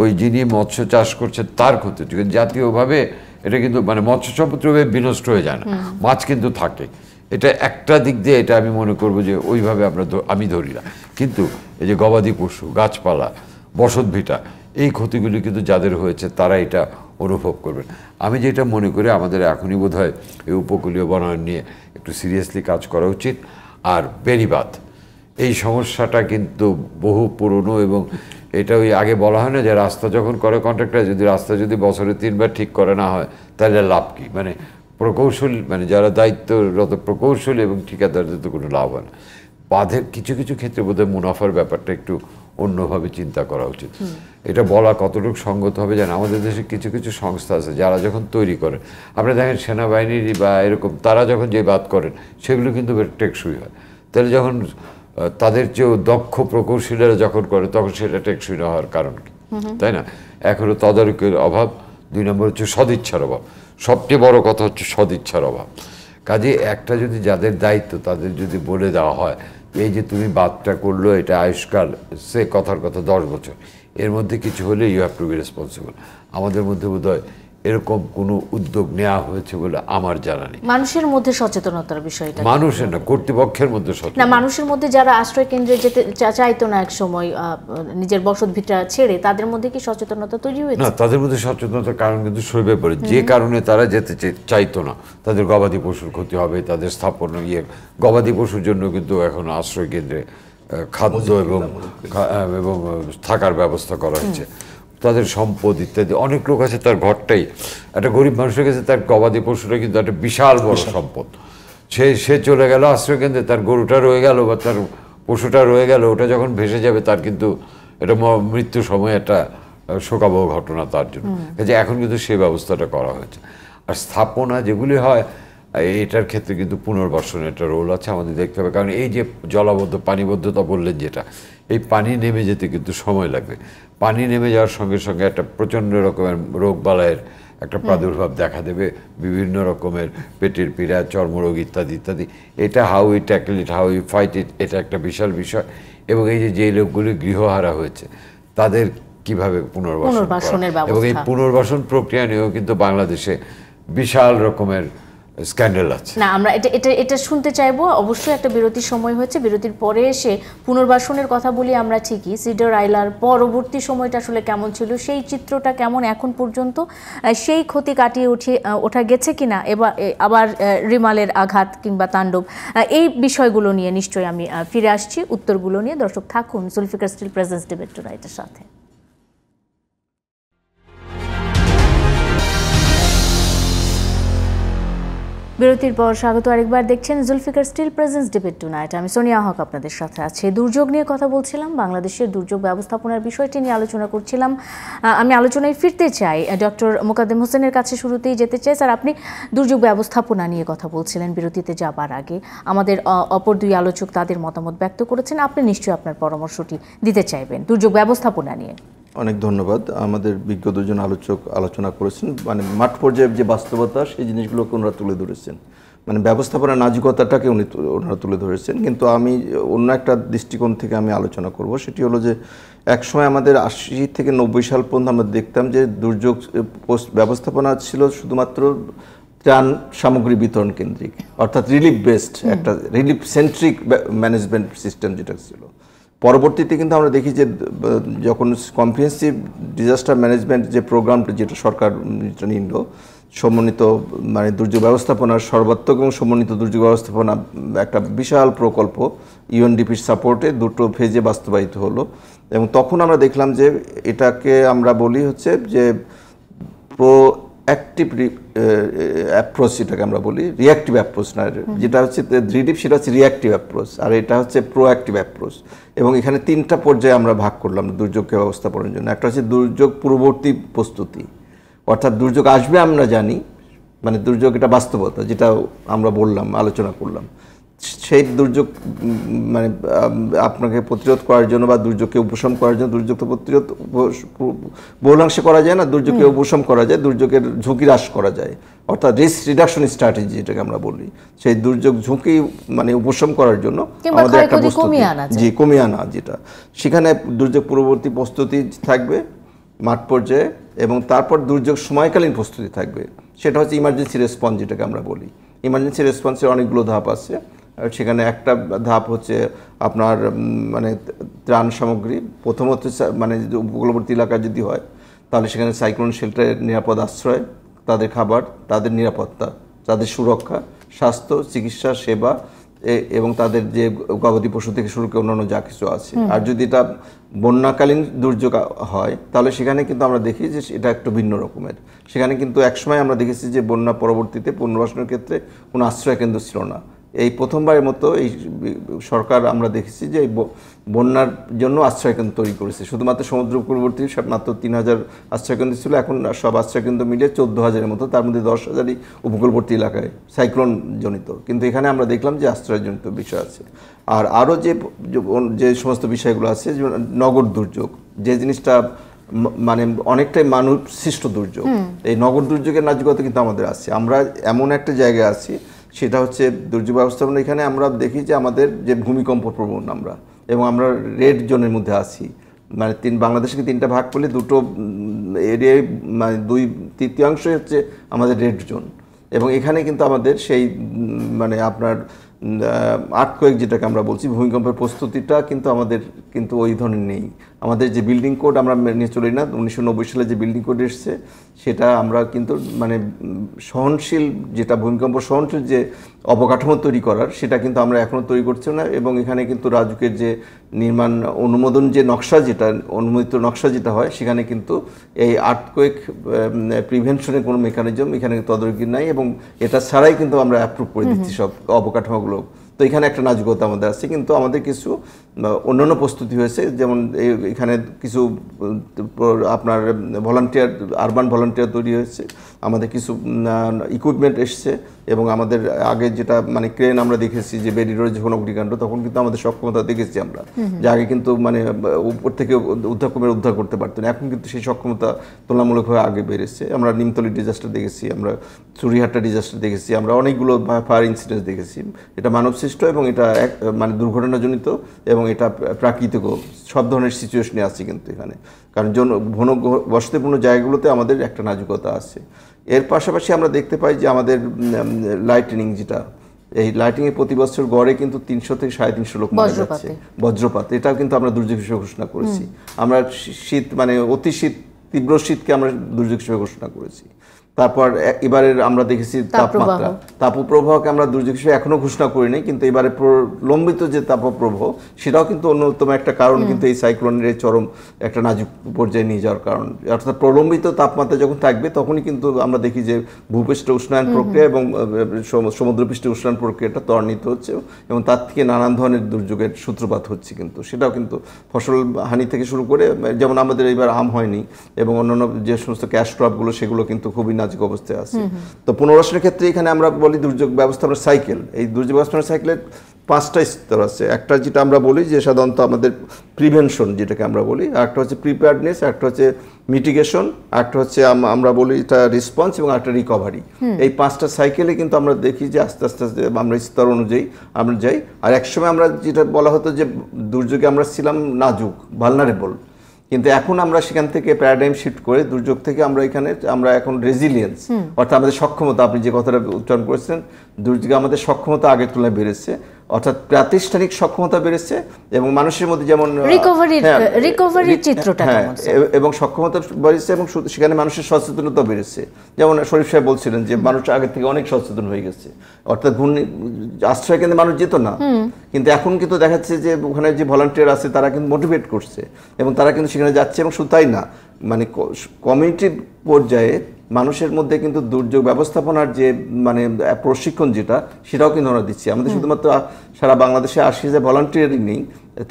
ওই যিনি মৎস্য চাষ করছে তার ক্ষতি হচ্ছে জাতীয়ভাবে এটা কিন্তু মানে মৎস্য সম্পদ বিনষ্ট হয়ে যায় না মাছ কিন্তু থাকে এটা একটা দিক দিয়ে এটা আমি মনে করব যে ওইভাবে আমরা আমি ধরি না কিন্তু এই যে গবাদি পশু গাছপালা বসত ভিটা এই ক্ষতিগুলি কিন্তু যাদের হয়েছে তারা এটা অনুভব করবেন আমি যেটা মনে করি আমাদের এখনই বোধ হয় এই উপকূলীয় বনায়ন নিয়ে একটু সিরিয়াসলি কাজ করা উচিত আর বেরিবাদ এই সমস্যাটা কিন্তু বহু পুরনো এবং এটা ওই আগে বলা হয় না যে রাস্তা যখন করে কন্ট্রাক্টার যদি রাস্তা যদি বছরে তিনবার ঠিক করে না হয় তাহলে লাভ কী মানে প্রকৌশল মানে যারা দায়িত্বরত প্রকৌশল এবং ঠিকাদারদের তো কোনো লাভ হয় না বাঁধের কিছু কিছু ক্ষেত্রে বোধহয় মুনাফার ব্যাপারটা একটু অন্যভাবে চিন্তা করা উচিত এটা বলা কতটুকু সঙ্গত হবে জানেন আমাদের দেশে কিছু কিছু সংস্থা আছে যারা যখন তৈরি করেন আপনারা দেখেন সেনাবাহিনীর বা এরকম তারা যখন যে বাদ করেন সেগুলো কিন্তু টেকসই হয় তাহলে যখন তাদের চেয়েও দক্ষ প্রকৌশলীরা যখন করে তখন সেটা টেকসই না হওয়ার কারণ কি তাই না এক তদারকের তদারকির অভাব দুই নম্বর হচ্ছে সদিচ্ছার অভাব সবচেয়ে বড় কথা হচ্ছে সদিচ্ছার অভাব কাজে একটা যদি যাদের দায়িত্ব তাদের যদি বলে দেওয়া হয় এই যে তুমি বাদটা করলো এটা আয়ুষ্কাল সে কথার কথা দশ বছর এর মধ্যে কিছু হলে you have to be responsible আমাদের মধ্যে বোধ হয় এরকম কোনো উদ্যোগ নেওয়া হয়েছে বলে আমার জানা নেই মানুষের মধ্যে সচেতনতার বিষয়টা মানুষের না কর্তৃপক্ষের মধ্যে না মানুষের মধ্যে যারা আশ্রয় কেন্দ্রে যেতে চাইতো না এক সময় নিজের বসত ভিটা ছেড়ে তাদের মধ্যে কি সচেতনতা তৈরি হয়েছে না তাদের মধ্যে সচেতনতার কারণ কিন্তু সইবে পড়ে যে কারণে তারা যেতে চাইতো না তাদের গবাদি পশুর ক্ষতি হবে তাদের স্থাপন ইয়ে গবাদি পশুর জন্য কিন্তু এখন আশ্রয় কেন্দ্রে খাদ্য এবং এবং থাকার ব্যবস্থা করা হয়েছে তাদের সম্পদ ইত্যাদি অনেক লোক আছে তার ঘরটাই একটা গরিব মানুষের কাছে তার গবাদি পশুটা কিন্তু একটা বিশাল বড় সম্পদ সে সে চলে গেল আশ্রয়কেন্দ্রে তার গরুটা রয়ে গেল বা তার পশুটা রয়ে গেল ওটা যখন ভেসে যাবে তার কিন্তু এটা মৃত্যু সময় একটা শোকাবহ ঘটনা তার জন্য এখন কিন্তু সে ব্যবস্থাটা করা হয়েছে আর স্থাপনা যেগুলি হয় এটার ক্ষেত্রে কিন্তু পুনর্বাসন একটা রোল আছে আমাদের দেখতে হবে কারণ এই যে জলাবদ্ধ পানিবদ্ধতা বললেন যেটা এই পানি নেমে যেতে কিন্তু সময় লাগবে পানি নেমে যাওয়ার সঙ্গে সঙ্গে একটা প্রচণ্ড রকমের রোগ বালায়ের একটা প্রাদুর্ভাব দেখা দেবে বিভিন্ন রকমের পেটের পীড়া চর্মরোগ ইত্যাদি ইত্যাদি এটা how we tackle it how we fight it এটা একটা বিশাল বিষয় এবং এই যে যেই লোকগুলি গৃহহারা হয়েছে তাদের কিভাবে পুনর্বাসন এবং এই পুনর্বাসন প্রক্রিয়া নিয়েও কিন্তু বাংলাদেশে বিশাল রকমের স্ক্যান্ডেল আছে না আমরা এটা এটা এটা শুনতে চাইবো অবশ্যই একটা বিরতির সময় হয়েছে বিরতির পরে এসে পুনর্বাসনের কথা বলি আমরা ঠিকই সিডার আইলার পরবর্তী সময়টা আসলে কেমন ছিল সেই চিত্রটা কেমন এখন পর্যন্ত সেই ক্ষতি কাটিয়ে উঠে ওঠা গেছে কিনা এবার আবার রিমালের আঘাত কিংবা তাণ্ডব এই বিষয়গুলো নিয়ে নিশ্চয়ই আমি ফিরে আসছি উত্তরগুলো নিয়ে দর্শক থাকুন জুলফিকার স্টিল প্রেজেন্স ডিবেট রাইটের সাথে বিরতির পর স্বাগত আরেকবার দেখছেন Zulfiqar steel presence debate night আমি সোনিয়া হক আপনাদের সাথে আছে দুর্যোগ নিয়ে কথা বলছিলাম বাংলাদেশের দুর্যোগ ব্যবস্থাপনার বিষয়টি নিয়ে আলোচনা করছিলাম আমি আলোচনায় ফিরতে চাই ডক্টর মোকাদ্দেম হোসেনের কাছে শুরুতেই যেতে চাই স্যার আপনি দুর্যোগ ব্যবস্থাপনা নিয়ে কথা বলছিলেন বিরতিতে যাবার আগে আমাদের অপর দুই আলোচক তাদের মতামত ব্যক্ত করেছেন আপনি নিশ্চয়ই আপনার পরামর্শটি দিতে চাইবেন দুর্যোগ ব্যবস্থাপনা নিয়ে অনেক ধন্যবাদ আমাদের বিজ্ঞ দুজন আলোচক আলোচনা করেছেন মানে মাঠ পর্যায়ে যে বাস্তবতা সেই জিনিসগুলোকে ওনারা তুলে ধরেছেন মানে ব্যবস্থাপনা নাজুকতাটাকে উনি ওনারা তুলে ধরেছেন কিন্তু আমি অন্য একটা দৃষ্টিকোণ থেকে আমি আলোচনা করব সেটি হলো যে একসময় আমাদের আশি থেকে নব্বই সাল পর্যন্ত আমরা দেখতাম যে দুর্যোগ পোস্ট ব্যবস্থাপনা ছিল শুধুমাত্র ত্রাণ সামগ্রী বিতরণ কেন্দ্রিক অর্থাৎ রিলিফ বেসড একটা রিলিফ সেন্ট্রিক ম্যানেজমেন্ট সিস্টেম যেটা ছিল পরবর্তীতে কিন্তু আমরা দেখি যে যখন কম্প্রিহেন্সিভ ডিজাস্টার ম্যানেজমেন্ট যে প্রোগ্রামটা যেটা সরকার নিল সমন্বিত মানে দুর্যোগ ব্যবস্থাপনার সর্বাত্মক এবং সমন্বিত দুর্যোগ ব্যবস্থাপনা একটা বিশাল প্রকল্প ইউএনডিপির সাপোর্টে দুটো ফেজে বাস্তবায়িত হলো এবং তখন আমরা দেখলাম যে এটাকে আমরা বলি হচ্ছে যে প্রো অ্যাক্টিভ অ্যাপ্রোচ যেটাকে আমরা বলি রিয়াক্টিভ অ্যাপ্রোচ না যেটা হচ্ছে রিডিপ সেটা হচ্ছে রিয়াক্টিভ অ্যাপ্রোচ আর এটা হচ্ছে প্রোঅ্যাক্টিভ অ্যাপ্রোচ এবং এখানে তিনটা পর্যায়ে আমরা ভাগ করলাম দুর্যোগকে ব্যবস্থাপনার জন্য একটা হচ্ছে দুর্যোগ পূর্ববর্তী প্রস্তুতি অর্থাৎ দুর্যোগ আসবে আমরা জানি মানে দুর্যোগ এটা বাস্তবতা যেটা আমরা বললাম আলোচনা করলাম সেই দুর্যোগ মানে আপনাকে প্রতিরোধ করার জন্য বা দুর্যোগকে উপশম করার জন্য দুর্যোগ তো প্রতিরোধ বহুলাংশে করা যায় না দুর্যোগকে উপশম করা যায় দুর্যোগের ঝুঁকি হ্রাস করা যায় অর্থাৎ রিস্ক রিডাকশন স্ট্র্যাটেজি যেটাকে আমরা বলি সেই দুর্যোগ ঝুঁকি মানে উপশম করার জন্য আমাদের একটা প্রস্তুতি জি কমিয়ে আনা যেটা সেখানে দুর্যোগ পূর্ববর্তী প্রস্তুতি থাকবে মাঠ পর্যায়ে এবং তারপর দুর্যোগ সময়কালীন প্রস্তুতি থাকবে সেটা হচ্ছে ইমার্জেন্সি রেসপন্স যেটাকে আমরা বলি ইমার্জেন্সি রেসপন্সের অনেকগুলো ধাপ আছে সেখানে একটা ধাপ হচ্ছে আপনার মানে ত্রাণ সামগ্রী প্রথমত মানে উপকূলবর্তী এলাকা যদি হয় তাহলে সেখানে সাইক্লোন শেল্টারের নিরাপদ আশ্রয় তাদের খাবার তাদের নিরাপত্তা তাদের সুরক্ষা স্বাস্থ্য চিকিৎসা সেবা এবং তাদের যে গবাদি পশু থেকে শুরু করে অন্যান্য যা কিছু আছে আর যদি এটা বন্যাকালীন দুর্যোগ হয় তাহলে সেখানে কিন্তু আমরা দেখি যে এটা একটু ভিন্ন রকমের সেখানে কিন্তু একসময় আমরা দেখেছি যে বন্যা পরবর্তীতে পুনর্বাসনের ক্ষেত্রে কোনো আশ্রয় কেন্দ্র ছিল না এই প্রথমবারের মতো এই সরকার আমরা দেখেছি যে বন্যার জন্য আশ্রয়কেন্দ্র তৈরি করেছে শুধুমাত্র সমুদ্র উপকূলবর্তী সব মাত্র তিন হাজার আশ্রয়কেন্দ্র ছিল এখন সব আশ্রয়কেন্দ্র মিলে চোদ্দ হাজারের মতো তার মধ্যে দশ হাজারই উপকূলবর্তী এলাকায় সাইক্লোন জনিত কিন্তু এখানে আমরা দেখলাম যে আশ্রয়জনিত বিষয় আছে আর আরও যে যে সমস্ত বিষয়গুলো আছে নগর দুর্যোগ যে জিনিসটা মানে অনেকটাই মানুষ সৃষ্ট দুর্যোগ এই নগর দুর্যোগের নাচগত কিন্তু আমাদের আছে আমরা এমন একটা জায়গায় আছি সেটা হচ্ছে দুর্যোগ ব্যবস্থাপনা এখানে আমরা দেখি যে আমাদের যে ভূমিকম্প প্রবণ আমরা এবং আমরা রেড জোনের মধ্যে আছি মানে তিন বাংলাদেশকে তিনটা ভাগ করলে দুটো এরিয়ায় মানে দুই তৃতীয়াংশই হচ্ছে আমাদের রেড জোন এবং এখানে কিন্তু আমাদের সেই মানে আপনার কয়েক যেটাকে আমরা বলছি ভূমিকম্পের প্রস্তুতিটা কিন্তু আমাদের কিন্তু ওই ধরনের নেই আমাদের যে বিল্ডিং কোড আমরা মেনে চলি না উনিশশো সালে যে বিল্ডিং কোড এসছে সেটা আমরা কিন্তু মানে সহনশীল যেটা ভূমিকম্প সহনশীল যে অবকাঠামো তৈরি করার সেটা কিন্তু আমরা এখনও তৈরি করছি না এবং এখানে কিন্তু রাজুকের যে নির্মাণ অনুমোদন যে নকশা যেটা অনুমোদিত নকশা যেটা হয় সেখানে কিন্তু এই আর্থকোয়েক প্রিভেনশনের কোনো মেকানিজম এখানে তদারকি নাই এবং এটা ছাড়াই কিন্তু আমরা অ্যাপ্রুভ করে দিচ্ছি সব অবকাঠামোগুলো তো এখানে একটা নাজুকতা আমাদের আছে কিন্তু আমাদের কিছু অন্যান্য প্রস্তুতি হয়েছে যেমন এখানে কিছু আপনার ভলান্টিয়ার আরবান ভলান্টিয়ার তৈরি হয়েছে আমাদের কিছু ইকুইপমেন্ট এসছে এবং আমাদের আগে যেটা মানে ক্রেন আমরা দেখেছি যে বেরিরোজ যখন অগ্নিকাণ্ড তখন কিন্তু আমাদের সক্ষমতা দেখেছি আমরা যে আগে কিন্তু মানে উপর থেকে উদ্ধার কমের উদ্ধার করতে পারতো না এখন কিন্তু সেই সক্ষমতা তুলনামূলকভাবে আগে বেড়েছে আমরা নিমতলি ডিজাস্টার দেখেছি আমরা চুরিহাট্টা ডিজাস্টার দেখেছি আমরা অনেকগুলো ফায়ার ইনসিডেন্ট দেখেছি এটা মানবসৃষ্ট এবং এটা এক মানে দুর্ঘটনাজনিত এবং এটা প্রাকৃতিক সব ধরনের সিচুয়েশনে আছে কিন্তু এখানে কারণ জন ঘন বসতিপূর্ণ জায়গাগুলোতে আমাদের একটা নাজুকতা আছে এর পাশাপাশি আমরা দেখতে পাই যে আমাদের লাইটনিং যেটা এই লাইটিং এর প্রতি বছর গড়ে কিন্তু তিনশো থেকে সাড়ে তিনশো লোক মারা যাচ্ছে বজ্রপাত এটাও কিন্তু আমরা দুর্যোগ হিসেবে ঘোষণা করেছি আমরা শীত মানে অতি শীত তীব্র শীতকে আমরা দুর্যোগ হিসেবে ঘোষণা করেছি তারপর এবারের আমরা দেখেছি তাপমাত্রা তাপপ্রবাহকে আমরা দুর্যোগ হিসেবে এখনো ঘোষণা করিনি কিন্তু এবারে প্রলম্বিত যে তাপপ্রবাহ সেটাও কিন্তু অন্যতম একটা কারণ কিন্তু এই সাইক্লোনের এই চরম একটা নাজুক পর্যায়ে নিয়ে যাওয়ার কারণ অর্থাৎ প্রলম্বিত তাপমাত্রা যখন থাকবে তখনই কিন্তু আমরা দেখি যে ভূপৃষ্ঠ উষ্ণায়ন প্রক্রিয়া এবং সমুদ্রপৃষ্ঠে উষ্ণায়ন প্রক্রিয়াটা ত্বরান্বিত হচ্ছে এবং তার থেকে নানান ধরনের দুর্যোগের সূত্রপাত হচ্ছে কিন্তু সেটাও কিন্তু ফসল হানি থেকে শুরু করে যেমন আমাদের এবার আম হয়নি এবং অন্যান্য যে সমস্ত ক্যাশ ক্রপগুলো সেগুলো কিন্তু খুবই নাজুক অবস্থায় আছে তো পুনর্বাসনের ক্ষেত্রে এখানে আমরা বলি দুর্যোগ ব্যবস্থাপনা সাইকেল এই দুর্যোগ ব্যবস্থাপনা সাইকেলের পাঁচটা স্তর আছে একটা যেটা আমরা বলি যে সাধারণত আমাদের প্রিভেনশন যেটাকে আমরা বলি একটা হচ্ছে প্রিপেয়ারনেস একটা হচ্ছে মিটিগেশন একটা হচ্ছে আমরা বলি এটা রেসপন্স এবং একটা রিকভারি এই পাঁচটা সাইকেলে কিন্তু আমরা দেখি যে আস্তে আস্তে আস্তে আমরা স্তর অনুযায়ী আমরা যাই আর একসময় আমরা যেটা বলা হতো যে দুর্যোগে আমরা ছিলাম নাজুক ভালনারেবল কিন্তু এখন আমরা সেখান থেকে প্যারাডাইম শিফট করে দুর্যোগ থেকে আমরা এখানে আমরা এখন রেজিলিয়েন্স অর্থাৎ আমাদের সক্ষমতা আপনি যে কথাটা উচ্চারণ করেছেন দুর্যোগে আমাদের সক্ষমতা আগের তুলনায় বেড়েছে অর্থাৎ প্রাতিষ্ঠানিক সক্ষমতা বেড়েছে এবং মানুষের মধ্যে যেমন হ্যাঁ, রিকভারির চিত্রটা হ্যাঁ, এবং সক্ষমতা বেড়েছে এবং সেখানে মানুষের সচেতনতা বেড়েছে যেমন শরীফ সাহেব বলছিলেন যে মানুষ আগে থেকে অনেক সচেতন হয়ে গেছে অর্থাৎ ঘূর্ণি আশ্রয় কেন্দ্রে মানুষ যেত না কিন্তু এখন কিন্তু দেখা যাচ্ছে যে ওখানে যে ভলান্টিয়ার আছে তারা কিন্তু মোটিভেট করছে এবং তারা কিন্তু সেখানে যাচ্ছে এবং শুধু তাই না মানে কমিউনিটি পর্যায়ে মানুষের মধ্যে কিন্তু দুর্যোগ ব্যবস্থাপনার যে মানে প্রশিক্ষণ যেটা সেটাও কিন্তু আমরা দিচ্ছি আমাদের শুধুমাত্র সারা বাংলাদেশে আসি যে ভলান্টিয়ারিং নেই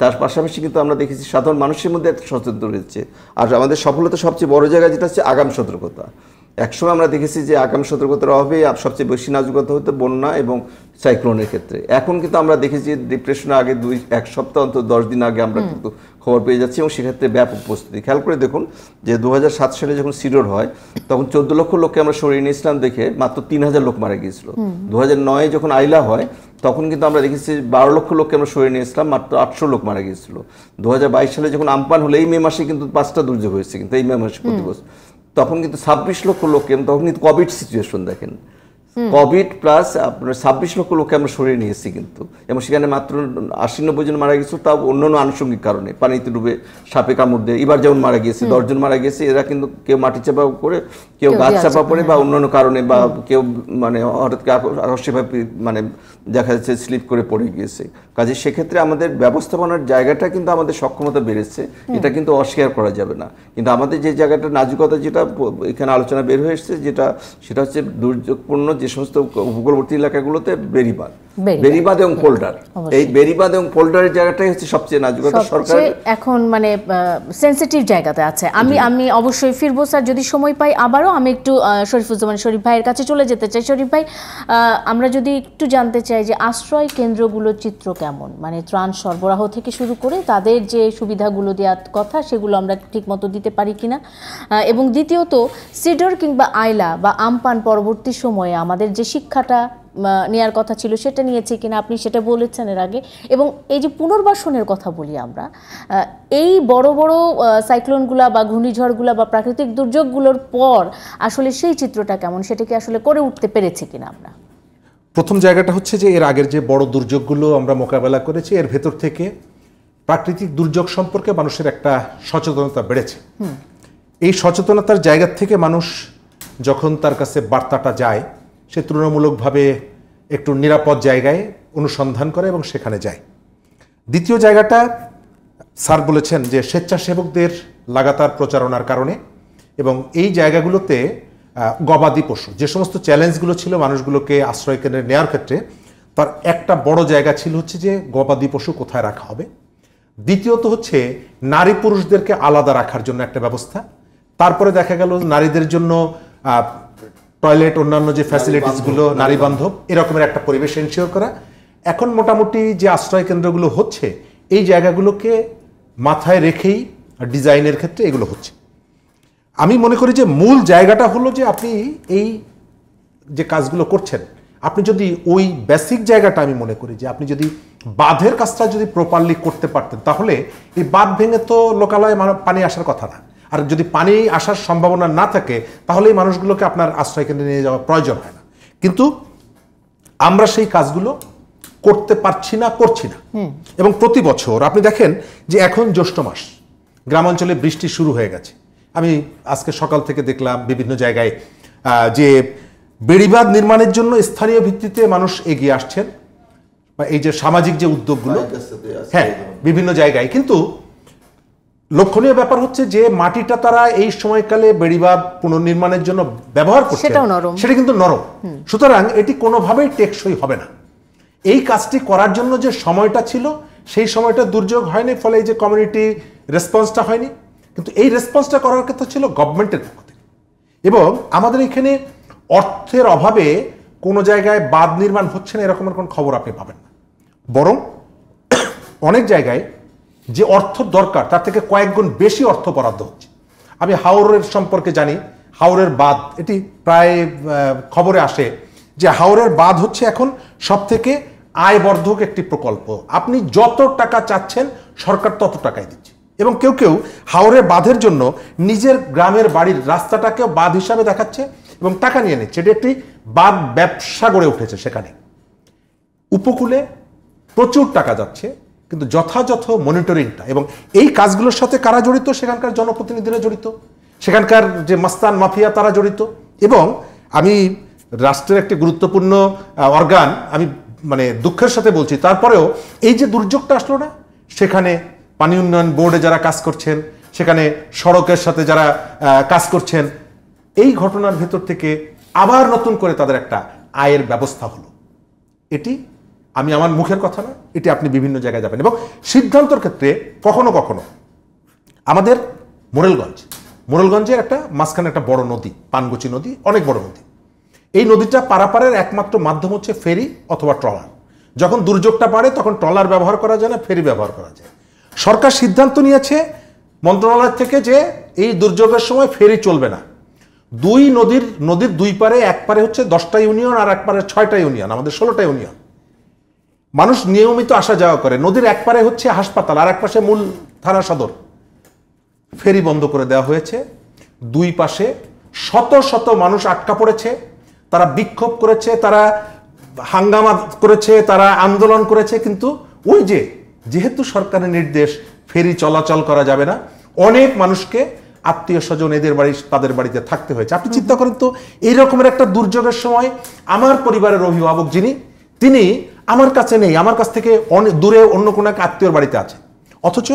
তার পাশাপাশি কিন্তু আমরা দেখেছি সাধারণ মানুষের মধ্যে একটা সচেতন রয়েছে আর আমাদের সফলতা সবচেয়ে বড় জায়গা যেটা হচ্ছে আগাম সতর্কতা একসময় আমরা দেখেছি যে আগামী সতর্কতার অভাবে সবচেয়ে বেশি নাজুকতা হতো বন্যা এবং সাইক্লোনের ক্ষেত্রে এখন কিন্তু আমরা দেখেছি ডিপ্রেশনের আগে দুই এক সপ্তাহ অন্তত দশ দিন আগে আমরা কিন্তু খবর পেয়ে যাচ্ছি এবং সেক্ষেত্রে ব্যাপক প্রস্তুতি খেয়াল করে দেখুন যে দু সালে যখন সিডোর হয় তখন চোদ্দ লক্ষ লোককে আমরা সরিয়ে নিয়েছিলাম দেখে মাত্র তিন হাজার লোক মারা গিয়েছিল দু হাজার যখন আইলা হয় তখন কিন্তু আমরা দেখেছি বারো লক্ষ লোককে আমরা সরিয়ে নিয়েছিলাম মাত্র আটশো লোক মারা গিয়েছিল দু সালে যখন আমপান হলে এই মে মাসে কিন্তু পাঁচটা দুর্যোগ হয়েছে কিন্তু এই মে মাসে প্রতি বছর তখন কিন্তু ছাব্বিশ লক্ষ লোক কেন তখন কিন্তু কোভিড সিচুয়েশন দেখেন কোভিড প্লাস আপনার ছাব্বিশ লক্ষ লোককে আমরা সরিয়ে নিয়েছি কিন্তু এবং সেখানে মাত্র আশি নব্বই জন মারা গেছে তাও অন্যান্য আনুষঙ্গিক কারণে পানিতে ডুবে সাপে কামড় এবার যেমন মারা গিয়েছে দশজন মারা গেছে এরা কিন্তু কেউ মাটি চাপা করে কেউ গাছ চাপা পড়ে বা হ্যাঁ। অন্যান্য কারণে বা কেউ মানে হঠাৎ মানে দেখা যাচ্ছে স্লিপ করে পড়ে গিয়েছে কাজে সেক্ষেত্রে আমাদের ব্যবস্থাপনার জায়গাটা কিন্তু আমাদের সক্ষমতা বেড়েছে এটা কিন্তু অস্বীকার করা যাবে না কিন্তু আমাদের যে জায়গাটা নাজুকতা যেটা এখানে আলোচনা বের হয়ে এসছে যেটা সেটা হচ্ছে দুর্যোগপূর্ণ যে সমস্ত উপকূলবর্তী এলাকাগুলোতে বেরিবাদ বেরিবাদ এবং ফোল্ডার এই বেরিবাদ এবং ফোল্ডারের জায়গাটাই হচ্ছে সবচেয়ে নাজুক সরকার এখন মানে সেন্সিটিভ জায়গাতে আছে আমি আমি অবশ্যই ফিরবো স্যার যদি সময় পাই আবারও আমি একটু শরীফুজ্জামান শরীফ ভাইয়ের কাছে চলে যেতে চাই শরীফ ভাই আমরা যদি একটু জানতে চাই যে আশ্রয় কেন্দ্রগুলোর চিত্র কেমন মানে ত্রাণ সরবরাহ থেকে শুরু করে তাদের যে সুবিধাগুলো দেওয়ার কথা সেগুলো আমরা ঠিক মতো দিতে পারি কিনা এবং দ্বিতীয়ত সিডর কিংবা আইলা বা আমপান পরবর্তী সময়ে আমাদের আমাদের যে শিক্ষাটা নেয়ার কথা ছিল সেটা নিয়েছে কিনা আপনি সেটা বলেছেন এর আগে এবং এই যে পুনর্বাসনের কথা বলি আমরা এই বড় বড় সাইক্লোনগুলা বা ঘূর্ণিঝড়গুলা বা প্রাকৃতিক দুর্যোগগুলোর পর আসলে সেই চিত্রটা কেমন সেটা কি আসলে করে উঠতে পেরেছে কিনা আমরা প্রথম জায়গাটা হচ্ছে যে এর আগের যে বড় দুর্যোগগুলো আমরা মোকাবেলা করেছি এর ভেতর থেকে প্রাকৃতিক দুর্যোগ সম্পর্কে মানুষের একটা সচেতনতা বেড়েছে এই সচেতনতার জায়গা থেকে মানুষ যখন তার কাছে বার্তাটা যায় সে তুলনামূলকভাবে একটু নিরাপদ জায়গায় অনুসন্ধান করে এবং সেখানে যায় দ্বিতীয় জায়গাটা স্যার বলেছেন যে স্বেচ্ছাসেবকদের লাগাতার প্রচারণার কারণে এবং এই জায়গাগুলোতে গবাদি পশু যে সমস্ত চ্যালেঞ্জগুলো ছিল মানুষগুলোকে আশ্রয় কেন্দ্রে নেওয়ার ক্ষেত্রে তার একটা বড় জায়গা ছিল হচ্ছে যে গবাদি পশু কোথায় রাখা হবে দ্বিতীয়ত হচ্ছে নারী পুরুষদেরকে আলাদা রাখার জন্য একটা ব্যবস্থা তারপরে দেখা গেল নারীদের জন্য টয়লেট অন্যান্য যে ফ্যাসিলিটিসগুলো নারী বান্ধব এরকমের একটা পরিবেশ এনশিওর করা এখন মোটামুটি যে আশ্রয় কেন্দ্রগুলো হচ্ছে এই জায়গাগুলোকে মাথায় রেখেই ডিজাইনের ক্ষেত্রে এগুলো হচ্ছে আমি মনে করি যে মূল জায়গাটা হলো যে আপনি এই যে কাজগুলো করছেন আপনি যদি ওই বেসিক জায়গাটা আমি মনে করি যে আপনি যদি বাঁধের কাজটা যদি প্রপারলি করতে পারতেন তাহলে এই বাঁধ ভেঙে তো লোকালয়ে পানি আসার কথা না আর যদি পানি আসার সম্ভাবনা না থাকে তাহলে এই মানুষগুলোকে আপনার আশ্রয় কেন্দ্রে নিয়ে যাওয়ার প্রয়োজন হয় না কিন্তু আমরা সেই কাজগুলো করতে পারছি না করছি না এবং প্রতি বছর আপনি দেখেন যে এখন জ্যৈষ্ঠ মাস গ্রামাঞ্চলে বৃষ্টি শুরু হয়ে গেছে আমি আজকে সকাল থেকে দেখলাম বিভিন্ন জায়গায় যে বেড়িবাঁধ নির্মাণের জন্য স্থানীয় ভিত্তিতে মানুষ এগিয়ে আসছেন বা এই যে সামাজিক যে উদ্যোগগুলো হ্যাঁ বিভিন্ন জায়গায় কিন্তু লক্ষণীয় ব্যাপার হচ্ছে যে মাটিটা তারা এই সময়কালে বেড়িবা পুনর্নির্মাণের জন্য ব্যবহার করছে সেটাও নরম সেটা কিন্তু নরম সুতরাং এটি কোনোভাবেই টেকসই হবে না এই কাজটি করার জন্য যে সময়টা ছিল সেই সময়টা দুর্যোগ হয়নি ফলে এই যে কমিউনিটি রেসপন্সটা হয়নি কিন্তু এই রেসপন্সটা করার কথা ছিল গভর্নমেন্টের পক্ষ থেকে এবং আমাদের এখানে অর্থের অভাবে কোনো জায়গায় বাঁধ নির্মাণ হচ্ছে না এরকমের কোনো খবর আপনি পাবেন না বরং অনেক জায়গায় যে অর্থ দরকার তার থেকে কয়েকগুণ বেশি অর্থ বরাদ্দ হচ্ছে আমি হাওরের সম্পর্কে জানি হাওরের বাঁধ এটি প্রায় খবরে আসে যে হাওরের বাঁধ হচ্ছে এখন সব থেকে আয়বর্ধক একটি প্রকল্প আপনি যত টাকা চাচ্ছেন সরকার তত টাকাই দিচ্ছে এবং কেউ কেউ হাওরের বাঁধের জন্য নিজের গ্রামের বাড়ির রাস্তাটাকেও বাঁধ হিসাবে দেখাচ্ছে এবং টাকা নিয়ে নিচ্ছে এটি একটি বাঁধ ব্যবসা গড়ে উঠেছে সেখানে উপকূলে প্রচুর টাকা যাচ্ছে কিন্তু যথাযথ মনিটরিংটা এবং এই কাজগুলোর সাথে কারা জড়িত সেখানকার জনপ্রতিনিধিরা জড়িত সেখানকার যে মাস্তান মাফিয়া তারা জড়িত এবং আমি রাষ্ট্রের একটি গুরুত্বপূর্ণ অর্গান আমি মানে দুঃখের সাথে বলছি তারপরেও এই যে দুর্যোগটা আসলো না সেখানে পানি উন্নয়ন বোর্ডে যারা কাজ করছেন সেখানে সড়কের সাথে যারা কাজ করছেন এই ঘটনার ভেতর থেকে আবার নতুন করে তাদের একটা আয়ের ব্যবস্থা হলো এটি আমি আমার মুখের কথা না এটি আপনি বিভিন্ন জায়গায় যাবেন এবং সিদ্ধান্তর ক্ষেত্রে কখনো কখনো আমাদের মোরেলগঞ্জ মোরেলগঞ্জের একটা মাঝখানে একটা বড় নদী পানগুচি নদী অনেক বড় নদী এই নদীটা পারাপারের একমাত্র মাধ্যম হচ্ছে ফেরি অথবা ট্রলার যখন দুর্যোগটা বাড়ে তখন ট্রলার ব্যবহার করা যায় না ফেরি ব্যবহার করা যায় সরকার সিদ্ধান্ত নিয়েছে মন্ত্রণালয় থেকে যে এই দুর্যোগের সময় ফেরি চলবে না দুই নদীর নদীর দুই পারে এক পারে হচ্ছে দশটা ইউনিয়ন আর এক পারে ছয়টা ইউনিয়ন আমাদের ষোলোটা ইউনিয়ন মানুষ নিয়মিত আসা যাওয়া করে নদীর এক পারে হচ্ছে হাসপাতাল আর এক পাশে মূল থানা সদর ফেরি বন্ধ করে দেওয়া হয়েছে দুই পাশে শত শত মানুষ আটকা পড়েছে তারা বিক্ষোভ করেছে তারা হাঙ্গামা করেছে তারা আন্দোলন করেছে কিন্তু ওই যে যেহেতু সরকারের নির্দেশ ফেরি চলাচল করা যাবে না অনেক মানুষকে আত্মীয় স্বজন এদের বাড়ি তাদের বাড়িতে থাকতে হয়েছে আপনি চিন্তা করেন তো এই রকমের একটা দুর্যোগের সময় আমার পরিবারের অভিভাবক যিনি তিনি আমার কাছে নেই আমার কাছ থেকে অনেক দূরে অন্য কোনো এক আত্মীয়র বাড়িতে আছে অথচ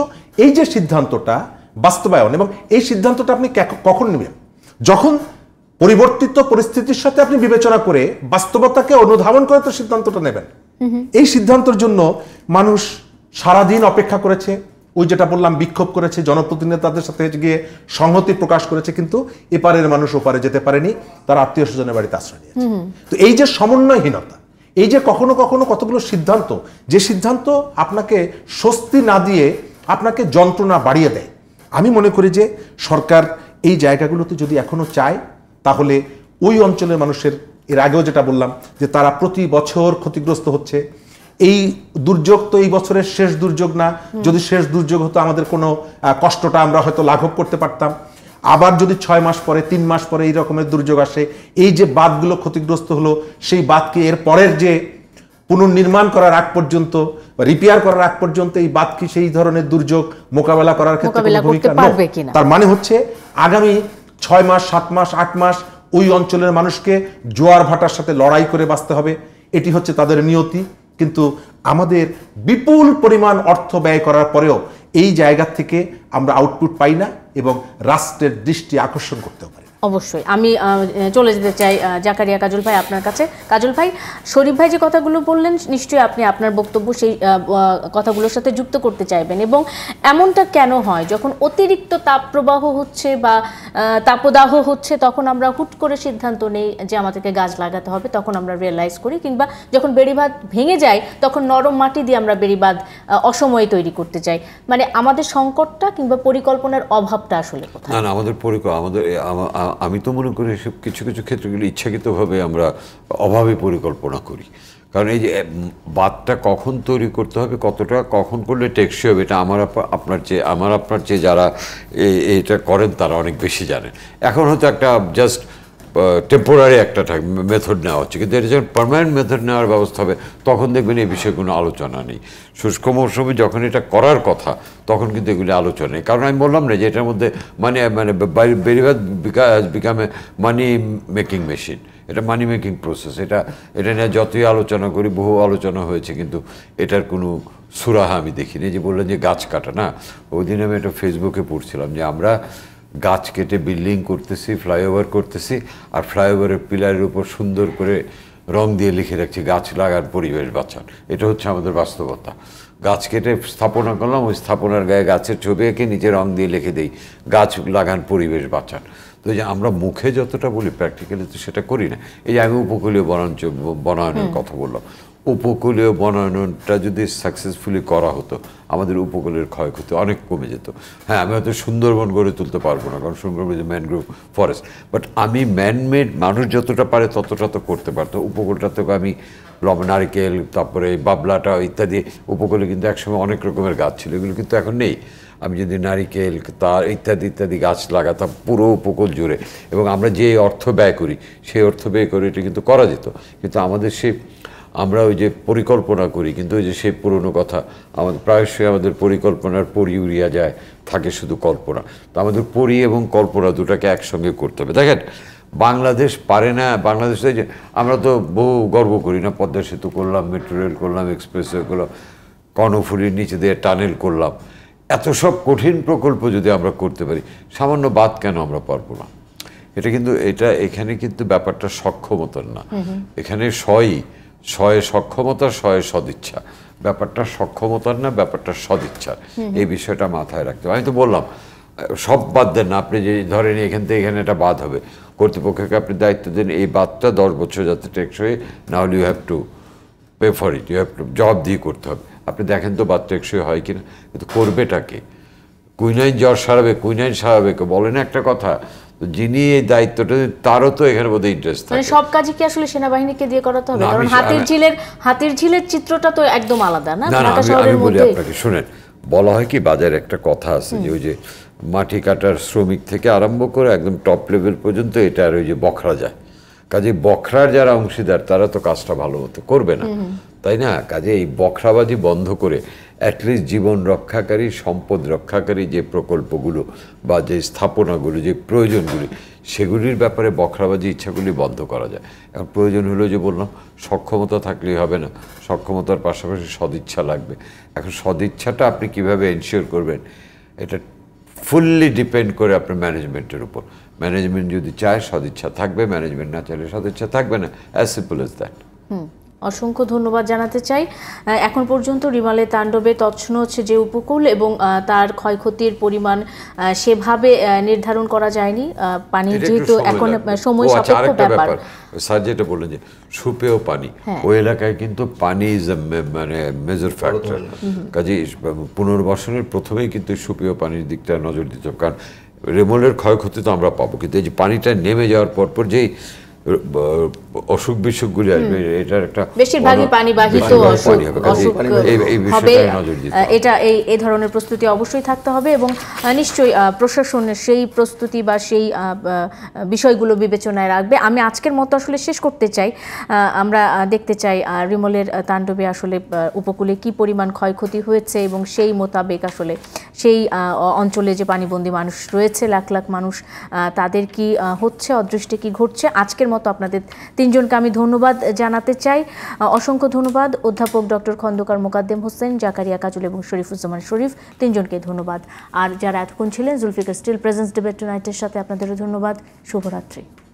এই যে সিদ্ধান্তটা বাস্তবায়ন এবং এই সিদ্ধান্তটা আপনি কখন নেবেন যখন পরিবর্তিত পরিস্থিতির সাথে আপনি বিবেচনা করে বাস্তবতাকে অনুধাবন করে তো সিদ্ধান্তটা নেবেন এই সিদ্ধান্তের জন্য মানুষ সারাদিন অপেক্ষা করেছে ওই যেটা বললাম বিক্ষোভ করেছে জনপ্রতিনিধিতাদের সাথে গিয়ে সংহতি প্রকাশ করেছে কিন্তু এপারের মানুষ ওপারে যেতে পারেনি তার আত্মীয় স্বজনের বাড়িতে আশ্রয় নিয়েছে তো এই যে সমন্বয়হীনতা এই যে কখনো কখনো কতগুলো সিদ্ধান্ত যে সিদ্ধান্ত আপনাকে স্বস্তি না দিয়ে আপনাকে যন্ত্রণা বাড়িয়ে দেয় আমি মনে করি যে সরকার এই জায়গাগুলোতে যদি এখনও চায় তাহলে ওই অঞ্চলের মানুষের এর আগেও যেটা বললাম যে তারা প্রতি বছর ক্ষতিগ্রস্ত হচ্ছে এই দুর্যোগ তো এই বছরের শেষ দুর্যোগ না যদি শেষ দুর্যোগ হতো আমাদের কোনো কষ্টটা আমরা হয়তো লাঘব করতে পারতাম আবার যদি ছয় মাস পরে তিন মাস পরে এই রকমের দুর্যোগ আসে এই যে বাঁধগুলো ক্ষতিগ্রস্ত হলো সেই বাঁধকে এর পরের যে পুনর্নির্মাণ করার আগ পর্যন্ত রিপেয়ার করার আগ পর্যন্ত এই বাদ কি সেই ধরনের দুর্যোগ মোকাবেলা করার ক্ষেত্রে ভূমিকা তার মানে হচ্ছে আগামী ছয় মাস সাত মাস আট মাস ওই অঞ্চলের মানুষকে জোয়ার ভাটার সাথে লড়াই করে বাঁচতে হবে এটি হচ্ছে তাদের নিয়তি কিন্তু আমাদের বিপুল পরিমাণ অর্থ ব্যয় করার পরেও এই জায়গা থেকে আমরা আউটপুট পাই না এবং রাষ্ট্রের দৃষ্টি আকর্ষণ করতেও পারে অবশ্যই আমি চলে যেতে চাই জাকারিয়া কাজল ভাই আপনার কাছে কাজল ভাই শরীফ ভাই যে কথাগুলো বললেন নিশ্চয়ই আপনি আপনার বক্তব্য সেই কথাগুলোর সাথে যুক্ত করতে চাইবেন এবং এমনটা কেন হয় যখন অতিরিক্ত তাপ প্রবাহ হচ্ছে বা তাপদাহ হচ্ছে তখন আমরা হুট করে সিদ্ধান্ত নেই যে আমাদেরকে গাছ লাগাতে হবে তখন আমরা রিয়েলাইজ করি কিংবা যখন বেড়িবাঁধ ভেঙে যায় তখন নরম মাটি দিয়ে আমরা বেড়িবাঁধ অসময়ে তৈরি করতে চাই মানে আমাদের সংকটটা কিংবা পরিকল্পনার অভাবটা আসলে কোথায় না আমাদের পরিকল্পনা আমাদের আমি তো মনে করি এসব কিছু কিছু ক্ষেত্রগুলো ইচ্ছাকৃতভাবে আমরা অভাবে পরিকল্পনা করি কারণ এই যে বাদটা কখন তৈরি করতে হবে কতটা কখন করলে টেকসই হবে এটা আমার আপনার চেয়ে আমার আপনার চেয়ে যারা এটা করেন তারা অনেক বেশি জানেন এখন হয়তো একটা জাস্ট টেম্পোরারি একটা থাকবে মেথড নেওয়া হচ্ছে কিন্তু এটা যখন পারমানেন্ট মেথড নেওয়ার ব্যবস্থা হবে তখন দেখবেন এই বিষয়ে কোনো আলোচনা নেই শুষ্ক মৌসুমে যখন এটা করার কথা তখন কিন্তু এগুলি আলোচনা নেই কারণ আমি বললাম না যে এটার মধ্যে মানে মানে বেরিবাদ বিকামে মানি মেকিং মেশিন এটা মানি মেকিং প্রসেস এটা এটা নিয়ে যতই আলোচনা করি বহু আলোচনা হয়েছে কিন্তু এটার কোনো সুরাহা আমি দেখিনি যে বললেন যে গাছ কাটা না ওই দিন আমি একটা ফেসবুকে পড়ছিলাম যে আমরা গাছ কেটে বিল্ডিং করতেছি ফ্লাইওভার করতেছি আর ফ্লাইওভারের পিলারের উপর সুন্দর করে রং দিয়ে লিখে রাখছি গাছ লাগার পরিবেশ বাঁচান এটা হচ্ছে আমাদের বাস্তবতা গাছ কেটে স্থাপনা করলাম ওই স্থাপনার গায়ে গাছের ছবি এঁকে নিচে রং দিয়ে লিখে দিই গাছ লাগান পরিবেশ বাঁচান তো যে আমরা মুখে যতটা বলি প্র্যাকটিক্যালি তো সেটা করি না এই যে আমি উপকূলীয় বনাঞ্চ বনায়নের কথা বললাম উপকূলীয় বনায়নটা যদি সাকসেসফুলি করা হতো আমাদের উপকূলের ক্ষয়ক্ষতি অনেক কমে যেত হ্যাঁ আমি হয়তো সুন্দরবন গড়ে তুলতে পারবো না কারণ সুন্দরবন যে ম্যানগ্রোভ ফরেস্ট বাট আমি ম্যানমেড মানুষ যতটা পারে ততটা তো করতে পারতো উপকূলটা তো আমি লব নারিকেল তারপরে বাবলাটা ইত্যাদি উপকূলে কিন্তু একসময় অনেক রকমের গাছ ছিল এগুলো কিন্তু এখন নেই আমি যদি নারিকেল তার ইত্যাদি ইত্যাদি গাছ লাগাতাম পুরো উপকূল জুড়ে এবং আমরা যে অর্থ ব্যয় করি সেই অর্থ ব্যয় করে এটা কিন্তু করা যেত কিন্তু আমাদের সে আমরা ওই যে পরিকল্পনা করি কিন্তু ওই যে সেই পুরনো কথা আমাদের প্রায়শই আমাদের পরিকল্পনার পরি উড়িয়া যায় থাকে শুধু কল্পনা তো আমাদের পরি এবং কল্পনা দুটাকে একসঙ্গে করতে হবে দেখেন বাংলাদেশ পারে না বাংলাদেশে যে আমরা তো বহু গর্ব করি না পদ্মা সেতু করলাম মেট্রো রেল করলাম এক্সপ্রেসওয়ে করলাম কর্ণফুলির নিচে দিয়ে টানেল করলাম এত সব কঠিন প্রকল্প যদি আমরা করতে পারি সামান্য বাদ কেন আমরা পারবো না এটা কিন্তু এটা এখানে কিন্তু ব্যাপারটা সক্ষমতার না এখানে সয়ই সয়ে সক্ষমতা সয়ে সদিচ্ছা ব্যাপারটা সক্ষমতার না ব্যাপারটা সদিচ্ছার এই বিষয়টা মাথায় রাখতে হবে আমি তো বললাম সব বাদ দেন না আপনি যে ধরেন এখান থেকে এখানে এটা বাদ হবে কর্তৃপক্ষকে আপনি দায়িত্ব দেন এই বাদটা দশ বছর যাতে টেকসই না হলে you have to pay for it you have to দিয়ে করতে হবে আপনি দেখেন তো বাচ্চা টেকসই হয় কিনা কিন্তু করবেটাকে কুইনাইন জ্বর সারাবে কুইনাইন সারাবে বলেন একটা কথা যিনি এই দায়িত্বটা তারও তো এখানে বোধহয় ইন্টারেস্ট মানে থাকে সব কাজই কি আসলে সেনাবাহিনীকে দিয়ে করাতে হবে কারণ হাতির ঝিলের হাতির ঝিলের চিত্রটা তো একদম আলাদা না ঢাকা শহরের মধ্যে আমি বলি আপনাকে শুনেন বলা হয় কি বাজারে একটা কথা আছে যে ওই যে মাটি কাটার শ্রমিক থেকে আরম্ভ করে একদম টপ লেভেল পর্যন্ত এটা আর ওই যে বখরা যায় কাজে বখরার যারা অংশীদার তারা তো কাজটা ভালো মতো করবে না তাই না কাজে এই বখরাবাজি বন্ধ করে অ্যাটলিস্ট জীবন রক্ষাকারী সম্পদ রক্ষাকারী যে প্রকল্পগুলো বা যে স্থাপনাগুলো যে প্রয়োজনগুলি সেগুলির ব্যাপারে বখরাবাজি ইচ্ছাগুলি বন্ধ করা যায় এখন প্রয়োজন হলো যে বললাম সক্ষমতা থাকলেই হবে না সক্ষমতার পাশাপাশি সদিচ্ছা লাগবে এখন সদিচ্ছাটা আপনি কিভাবে এনশিওর করবেন এটা ফুললি ডিপেন্ড করে আপনার ম্যানেজমেন্টের উপর ম্যানেজমেন্ট যদি চায় সদিচ্ছা থাকবে ম্যানেজমেন্ট না চাইলে সদিচ্ছা থাকবে না অ্যাজ সিম্পল এজ দ্যাট অসংখ্য ধন্যবাদ জানাতে চাই এখন পর্যন্ত রিমালে তাণ্ডবে তৎসন হচ্ছে যে উপকূল এবং তার ক্ষয়ক্ষতির পরিমাণ সেভাবে নির্ধারণ করা যায়নি পানি যেহেতু এখন সময় আচ্ছা, সাপেক্ষ ব্যাপার স্যার যেটা বললেন যে সুপেয় পানি হ্যাঁ। ওই এলাকায় কিন্তু পানি ইজ মানে মেজর ফ্যাক্টর কাজে পুনর্বাসনের প্রথমেই কিন্তু সুপেয় পানির দিকটা নজর দিতে হবে কারণ রেমলের ক্ষয়ক্ষতি তো আমরা পাবো কিন্তু এই যে পানিটা নেমে যাওয়ার পর যেই অসুখ বিসুখ গুলি আসবে এটার একটা বেশিরভাগই পানি বাহিত এটা এই এই ধরনের প্রস্তুতি অবশ্যই থাকতে হবে এবং নিশ্চয়ই প্রশাসনের সেই প্রস্তুতি বা সেই বিষয়গুলো বিবেচনায় রাখবে আমি আজকের মতো আসলে শেষ করতে চাই আমরা দেখতে চাই রিমলের তাণ্ডবে আসলে উপকূলে কি পরিমাণ ক্ষয়ক্ষতি হয়েছে এবং সেই মোতাবেক আসলে সেই অঞ্চলে যে পানিবন্দী মানুষ রয়েছে লাখ লাখ মানুষ তাদের কি হচ্ছে অদৃষ্টে কি ঘটছে আজকের মতো মতো আপনাদের তিনজনকে আমি ধন্যবাদ জানাতে চাই অসংখ্য ধন্যবাদ অধ্যাপক ডক্টর খন্দকার মোকাদ্দেম হোসেন জাকারিয়া কাজল এবং শরীফুজ্জামান শরীফ তিনজনকে ধন্যবাদ আর যারা এতক্ষণ ছিলেন জুলফিকার স্টিল প্রেজেন্স ডিবেট নাইটের সাথে আপনাদেরও ধন্যবাদ শুভরাত্রি